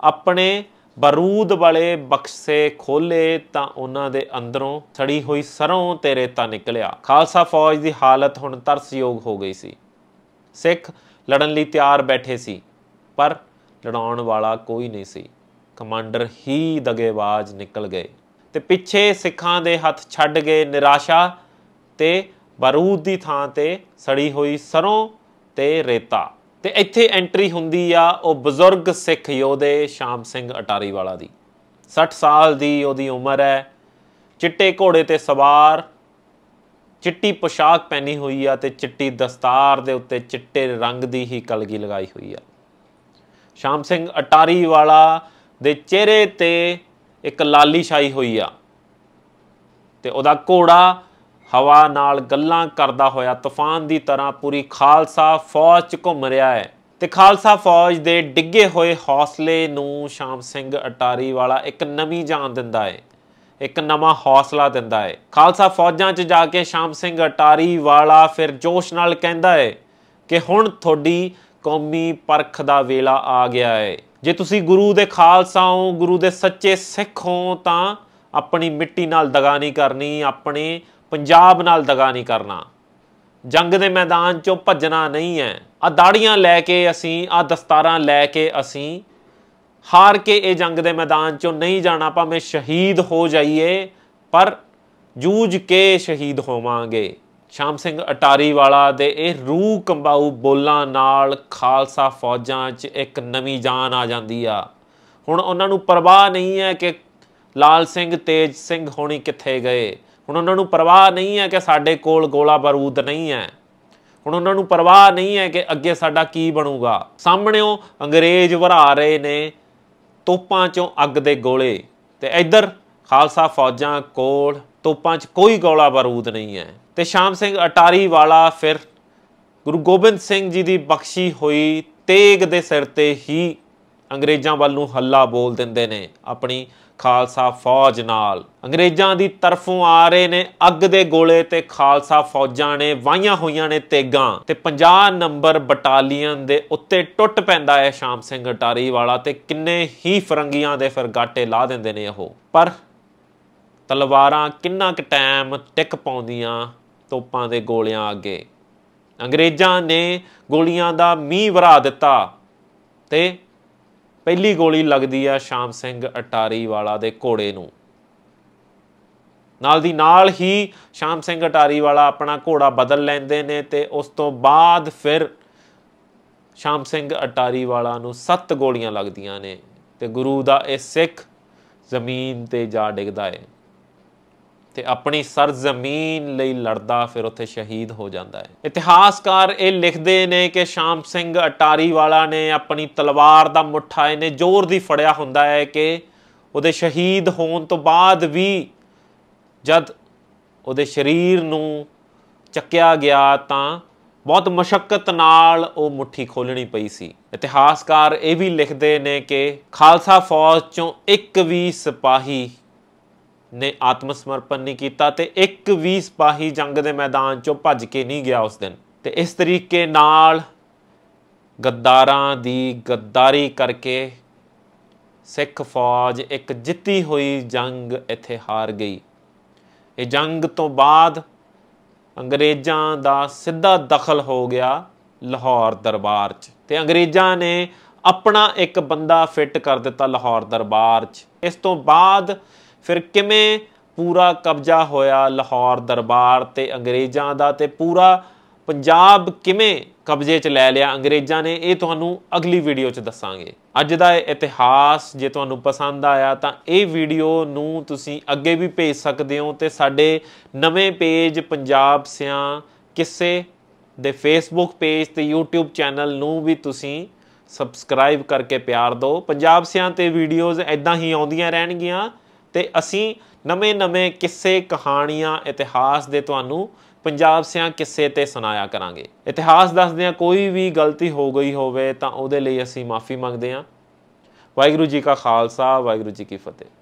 ਆਪਣੇ ਬਾਰੂਦ ਵਾਲੇ ਬਕਸੇ ਖੋਲੇ ਤਾਂ ਉਹਨਾਂ ਦੇ ਅੰਦਰੋਂ ਛੜੀ ਹੋਈ ਸਰੋਂ ਤੇ ਰੇਤਾ ਨਿਕਲਿਆ ਖਾਲਸਾ ਫੌਜ ਦੀ ਹਾਲਤ ਹੁਣ ਤਰਸਯੋਗ ਹੋ ਗਈ ਸੀ ਸਿੱਖ ਲੜਨ ਲਈ ਤਿਆਰ ਬੈਠੇ ਸੀ ਪਰ ਲੜਾਉਣ ਵਾਲਾ ਕੋਈ ਨਹੀਂ ਸੀ ਕਮਾਂਡਰ ਹੀ ਦਗੇਬਾਜ਼ ਨਿਕਲ ਗਏ ਤੇ ਪਿੱਛੇ ਸਿੱਖਾਂ ਦੇ ਹੱਥ ਛੱਡ ਗਏ ਨਿਰਾਸ਼ਾ ਤੇ ਬਾਰੂਦ ਦੀ ਥਾਂ ਤੇ ਸੜੀ ਹੋਈ ਸਰੋਂ ਤੇ ਰੇਤਾ ਤੇ ਇੱਥੇ ਐਂਟਰੀ ਹੁੰਦੀ ਆ ਉਹ ਬਜ਼ੁਰਗ ਸਿੱਖ ਯੋਧੇ ਸ਼ਾਮ ਸਿੰਘ ਅਟਾਰੀ ਵਾਲਾ ਦੀ 60 ਸਾਲ ਦੀ ਉਹਦੀ ਉਮਰ ਹੈ ਚਿੱਟੇ ਘੋੜੇ ਤੇ ਸਵਾਰ ਚਿੱਟੀ ਪੋਸ਼ਾਕ ਪਹਿਨੀ ਹੋਈ ਆ ਤੇ ਚਿੱਟੀ ਦਸਤਾਰ ਦੇ ਉੱਤੇ ਚਿੱਟੇ ਰੰਗ ਦੀ ਹੀ ਕਲਗੀ ਲਗਾਈ ਹੋਈ ਆ ਸ਼ਾਮ ਸਿੰਘ ਅਟਾਰੀ ਵਾਲਾ ਦੇ ਚਿਹਰੇ ਤੇ ਇੱਕ ਲਾਲੀ ਛਾਈ ਹੋਈ ਆ ਤੇ ਉਹਦਾ ਘੋੜਾ ਹਵਾ ਨਾਲ ਗੱਲਾਂ ਕਰਦਾ ਹੋਇਆ ਤੂਫਾਨ ਦੀ ਤਰ੍ਹਾਂ ਪੂਰੀ ਖਾਲਸਾ ਫੌਜ 'ਚ ਘੁੰਮ ਰਿਹਾ ਹੈ ਤੇ ਖਾਲਸਾ ਫੌਜ ਦੇ ਡਿੱਗੇ ਹੋਏ ਹੌਸਲੇ ਨੂੰ ਸ਼ਾਮ ਸਿੰਘ ਅਟਾਰੀ ਵਾਲਾ ਇੱਕ ਨਵੀਂ ਜਾਨ ਦਿੰਦਾ ਹੈ ਇੱਕ ਨਵਾਂ ਹੌਸਲਾ ਦਿੰਦਾ ਹੈ ਖਾਲਸਾ ਫੌਜਾਂ 'ਚ ਜਾ ਕੇ ਸ਼ਾਮ ਸਿੰਘ ਅਟਾਰੀ ਵਾਲਾ ਫਿਰ ਜੋਸ਼ ਨਾਲ ਕਹਿੰਦਾ ਹੈ ਕਿ ਹੁਣ ਤੁਹਾਡੀ ਕੌਮੀ ਪਰਖ ਦਾ ਵੇਲਾ ਆ ਗਿਆ ਹੈ ਜੇ ਤੁਸੀਂ ਗੁਰੂ ਦੇ ਖਾਲਸਾ ਹੋ ਗੁਰੂ ਦੇ ਸੱਚੇ ਸਿੱਖ ਹੋ ਤਾਂ ਆਪਣੀ ਮਿੱਟੀ ਨਾਲ ਦਗਾ ਨਹੀਂ ਕਰਨੀ ਆਪਣੇ ਪੰਜਾਬ ਨਾਲ ਦਗਾ ਨਹੀਂ ਕਰਨਾ ਜੰਗ ਦੇ ਮੈਦਾਨ 'ਚੋਂ ਭੱਜਣਾ ਨਹੀਂ ਹੈ ਆ ਦਾੜੀਆਂ ਲੈ ਕੇ ਅਸੀਂ ਆ ਦਸਤਾਰਾਂ ਲੈ ਕੇ ਅਸੀਂ ਹਾਰ ਕੇ ਇਹ ਜੰਗ ਦੇ ਮੈਦਾਨ 'ਚੋਂ ਨਹੀਂ ਜਾਣਾ ਭਾਵੇਂ ਸ਼ਹੀਦ ਹੋ ਜਾਈਏ ਪਰ ਜੂਝ ਕੇ ਸ਼ਹੀਦ ਹੋਵਾਂਗੇ ਸ਼ਾਮ ਸਿੰਘ ਅਟਾਰੀ ਵਾਲਾ ਦੇ ਇਹ ਰੂਹ ਕੰਬਾਉ ਬੋਲਾਂ ਨਾਲ ਖਾਲਸਾ ਫੌਜਾਂ 'ਚ ਇੱਕ ਨਵੀਂ ਜਾਨ ਆ ਜਾਂਦੀ ਆ ਹੁਣ ਉਹਨਾਂ ਨੂੰ ਪਰਵਾਹ ਨਹੀਂ ਹੈ ਕਿ ਲਾਲ ਸਿੰਘ ਤੇਜ ਸਿੰਘ ਹੋਣੀ ਕਿੱਥੇ ਗਏ ਹੁਣ ਉਹਨਾਂ ਨੂੰ ਪਰਵਾਹ ਨਹੀਂ ਹੈ ਕਿ ਸਾਡੇ ਕੋਲ ਗੋਲਾ ਬਾਰੂਦ ਨਹੀਂ ਹੈ ਹੁਣ ਉਹਨਾਂ ਨੂੰ ਪਰਵਾਹ ਨਹੀਂ ਹੈ ਕਿ ਅੱਗੇ ਸਾਡਾ ਕੀ ਬਣੂਗਾ ਸਾਹਮਣਿਓ ਅੰਗਰੇਜ਼ ਵਰਾ ਰਹੇ ਨੇ ਤੋਪਾਂ ਚੋਂ ਅੱਗ ਦੇ ਗੋਲੇ ਤੇ ਇੱਧਰ ਖਾਲਸਾ ਫੌਜਾਂ ਕੋਲ ਤੋਪਾਂ 'ਚ ਕੋਈ ਗੋਲਾ ਬਾਰੂਦ ਨਹੀਂ ਹੈ ਤੇ ਸ਼ਾਮ ਸਿੰਘ ਅਟਾਰੀ ਵਾਲਾ ਫਿਰ ਗੁਰੂ ਗੋਬਿੰਦ ਸਿੰਘ ਜੀ ਦੀ ਬਖਸ਼ੀ ਹੋਈ ਤੇਗ ਦੇ ਸਿਰ ਤੇ ਹੀ ਅੰਗਰੇਜ਼ਾਂ ਵੱਲ ਨੂੰ ਹੱਲਾ ਬੋਲ ਦਿੰਦੇ ਨੇ ਆਪਣੀ ਖਾਲਸਾ ਫੌਜ ਨਾਲ ਅੰਗਰੇਜ਼ਾਂ ਦੀ ਤਰਫੋਂ ਆ ਰਹੇ ਨੇ ਅੱਗ ਦੇ ਗੋਲੇ ਤੇ ਖਾਲਸਾ ਫੌਜਾਂ ਨੇ ਵਾਹੀਆਂ ਹੋਈਆਂ ਨੇ ਤੇਗਾਂ ਤੇ 50 ਨੰਬਰ ਬਟਾਲੀਅਨ ਦੇ ਉੱਤੇ ਟੁੱਟ ਪੈਂਦਾ ਹੈ ਸ਼ਾਮ ਸਿੰਘ ਟਾਰੀ ਵਾਲਾ ਤੇ ਕਿੰਨੇ ਹੀ ਫਰੰਗੀਆਂ ਦੇ ਫਰਗਾਟੇ ਲਾ ਦਿੰਦੇ ਨੇ ਉਹ ਪਰ ਤਲਵਾਰਾਂ ਕਿੰਨਾ ਕੁ ਟਾਈਮ ਟਿਕ ਪਾਉਂਦੀਆਂ ਤੋਪਾਂ ਦੇ ਗੋਲਿਆਂ ਅੱਗੇ ਅੰਗਰੇਜ਼ਾਂ ਨੇ ਗੋਲੀਆਂ ਦਾ ਮੀਂਹ ਵਰਾ ਦਿੱਤਾ ਤੇ ਪਹਿਲੀ ਗੋਲੀ ਲੱਗਦੀ ਆ ਸ਼ਾਮ ਸਿੰਘ ਅਟਾਰੀ ਵਾਲਾ ਦੇ ਘੋੜੇ ਨੂੰ ਨਾਲ ਦੀ ਨਾਲ ਹੀ ਸ਼ਾਮ ਸਿੰਘ ਅਟਾਰੀ ਵਾਲਾ ਆਪਣਾ ਘੋੜਾ ਬਦਲ ਲੈਂਦੇ ਨੇ ਤੇ ਉਸ ਤੋਂ ਬਾਅਦ ਫਿਰ ਸ਼ਾਮ ਸਿੰਘ ਅਟਾਰੀ ਵਾਲਾ ਨੂੰ 7 ਗੋਲੀਆਂ ਲੱਗਦੀਆਂ ਨੇ ਤੇ ਗੁਰੂ ਦਾ ਇਹ ਸਿੱਖ ਜ਼ਮੀਨ ਤੇ ਜਾ ਡਿੱਗਦਾ ਹੈ ਤੇ ਆਪਣੀ ਸਰਜ਼ਮੀਨ ਲਈ ਲੜਦਾ ਫਿਰ ਉੱਥੇ ਸ਼ਹੀਦ ਹੋ ਜਾਂਦਾ ਹੈ ਇਤਿਹਾਸਕਾਰ ਇਹ ਲਿਖਦੇ ਨੇ ਕਿ ਸ਼ਾਮ ਸਿੰਘ ਅਟਾਰੀ ਵਾਲਾ ਨੇ ਆਪਣੀ ਤਲਵਾਰ ਦਾ ਮੁੱਠਾ ਇਹਨੇ ਜ਼ੋਰ ਦੀ ਫੜਿਆ ਹੁੰਦਾ ਹੈ ਕਿ ਉਹਦੇ ਸ਼ਹੀਦ ਹੋਣ ਤੋਂ ਬਾਅਦ ਵੀ ਜਦ ਉਹਦੇ ਸਰੀਰ ਨੂੰ ਚੱਕਿਆ ਗਿਆ ਤਾਂ ਬਹੁਤ ਮੁਸ਼ਕਲ ਨਾਲ ਉਹ ਮੁੱਠੀ ਖੋਲਣੀ ਪਈ ਸੀ ਇਤਿਹਾਸਕਾਰ ਇਹ ਵੀ ਲਿਖਦੇ ਨੇ ਕਿ ਖਾਲਸਾ ਫੌਜ ਚੋਂ ਇੱਕ ਵੀ ਸਿਪਾਹੀ ਨੇ ਆਤਮ ਸਮਰਪਣ ਨਹੀਂ ਕੀਤਾ ਤੇ ਇੱਕ ਵੀ ਸਿਪਾਹੀ ਜੰਗ ਦੇ ਮੈਦਾਨ ਚੋਂ ਭੱਜ ਕੇ ਨਹੀਂ ਗਿਆ ਉਸ ਦਿਨ ਤੇ ਇਸ ਤਰੀਕੇ ਨਾਲ ਗੱਦਾਰਾਂ ਦੀ ਗੱਦਾਰੀ ਕਰਕੇ ਸਿੱਖ ਫੌਜ ਇੱਕ ਜਿੱਤੀ ਹੋਈ ਜੰਗ ਇੱਥੇ ਹਾਰ ਗਈ ਇਹ ਜੰਗ ਤੋਂ ਬਾਅਦ ਅੰਗਰੇਜ਼ਾਂ ਦਾ ਸਿੱਧਾ ਦਖਲ ਹੋ ਗਿਆ ਲਾਹੌਰ ਦਰਬਾਰ 'ਚ ਤੇ ਅੰਗਰੇਜ਼ਾਂ ਨੇ ਆਪਣਾ ਇੱਕ ਬੰਦਾ ਫਿੱਟ ਕਰ ਦਿੱਤਾ ਲਾਹੌਰ ਦਰਬਾਰ 'ਚ ਇਸ ਤੋਂ ਬਾਅਦ ਫਿਰ ਕਿਵੇਂ ਪੂਰਾ ਕਬਜ਼ਾ ਹੋਇਆ ਲਾਹੌਰ ਦਰਬਾਰ ਤੇ ਅੰਗਰੇਜ਼ਾਂ ਦਾ ਤੇ ਪੂਰਾ ਪੰਜਾਬ ਕਿਵੇਂ ਕਬਜ਼ੇ 'ਚ ਲੈ ਲਿਆ ਅੰਗਰੇਜ਼ਾਂ ਨੇ ਇਹ ਤੁਹਾਨੂੰ ਅਗਲੀ ਵੀਡੀਓ 'ਚ ਦੱਸਾਂਗੇ ਅੱਜ ਦਾ ਇਹ ਇਤਿਹਾਸ ਜੇ ਤੁਹਾਨੂੰ ਪਸੰਦ ਆਇਆ ਤਾਂ ਇਹ ਵੀਡੀਓ ਨੂੰ ਤੁਸੀਂ ਅੱਗੇ ਵੀ ਭੇਜ ਸਕਦੇ ਹੋ ਤੇ ਸਾਡੇ ਨਵੇਂ ਪੇਜ ਪੰਜਾਬ ਸਿਆਂ ਕਿਸੇ ਦੇ ਫੇਸਬੁੱਕ ਪੇਜ ਤੇ YouTube ਚੈਨਲ ਨੂੰ ਵੀ ਤੁਸੀਂ ਸਬਸਕ੍ਰਾਈਬ ਕਰਕੇ ਪਿਆਰ ਦਿਓ ਪੰਜਾਬ ਸਿਆਂ ਤੇ ਵੀਡੀਓਜ਼ ਐਦਾਂ ਹੀ ਆਉਂਦੀਆਂ ਰਹਿਣਗੀਆਂ ਤੇ ਅਸੀਂ ਨਵੇਂ-ਨਵੇਂ ਕਿੱਸੇ ਕਹਾਣੀਆਂ ਇਤਿਹਾਸ ਦੇ ਤੁਹਾਨੂੰ ਪੰਜਾਬ ਸਿਆਂ ਕਿੱਸੇ ਤੇ ਸੁਣਾਇਆ ਕਰਾਂਗੇ ਇਤਿਹਾਸ ਦੱਸਦੇ ਆ ਕੋਈ ਵੀ ਗਲਤੀ ਹੋ ਗਈ ਹੋਵੇ ਤਾਂ ਉਹਦੇ ਲਈ ਅਸੀਂ ਮਾਫੀ ਮੰਗਦੇ ਆ ਵਾਹਿਗੁਰੂ ਜੀ ਕਾ ਖਾਲਸਾ ਵਾਹਿਗੁਰੂ ਜੀ ਕੀ ਫਤਿਹ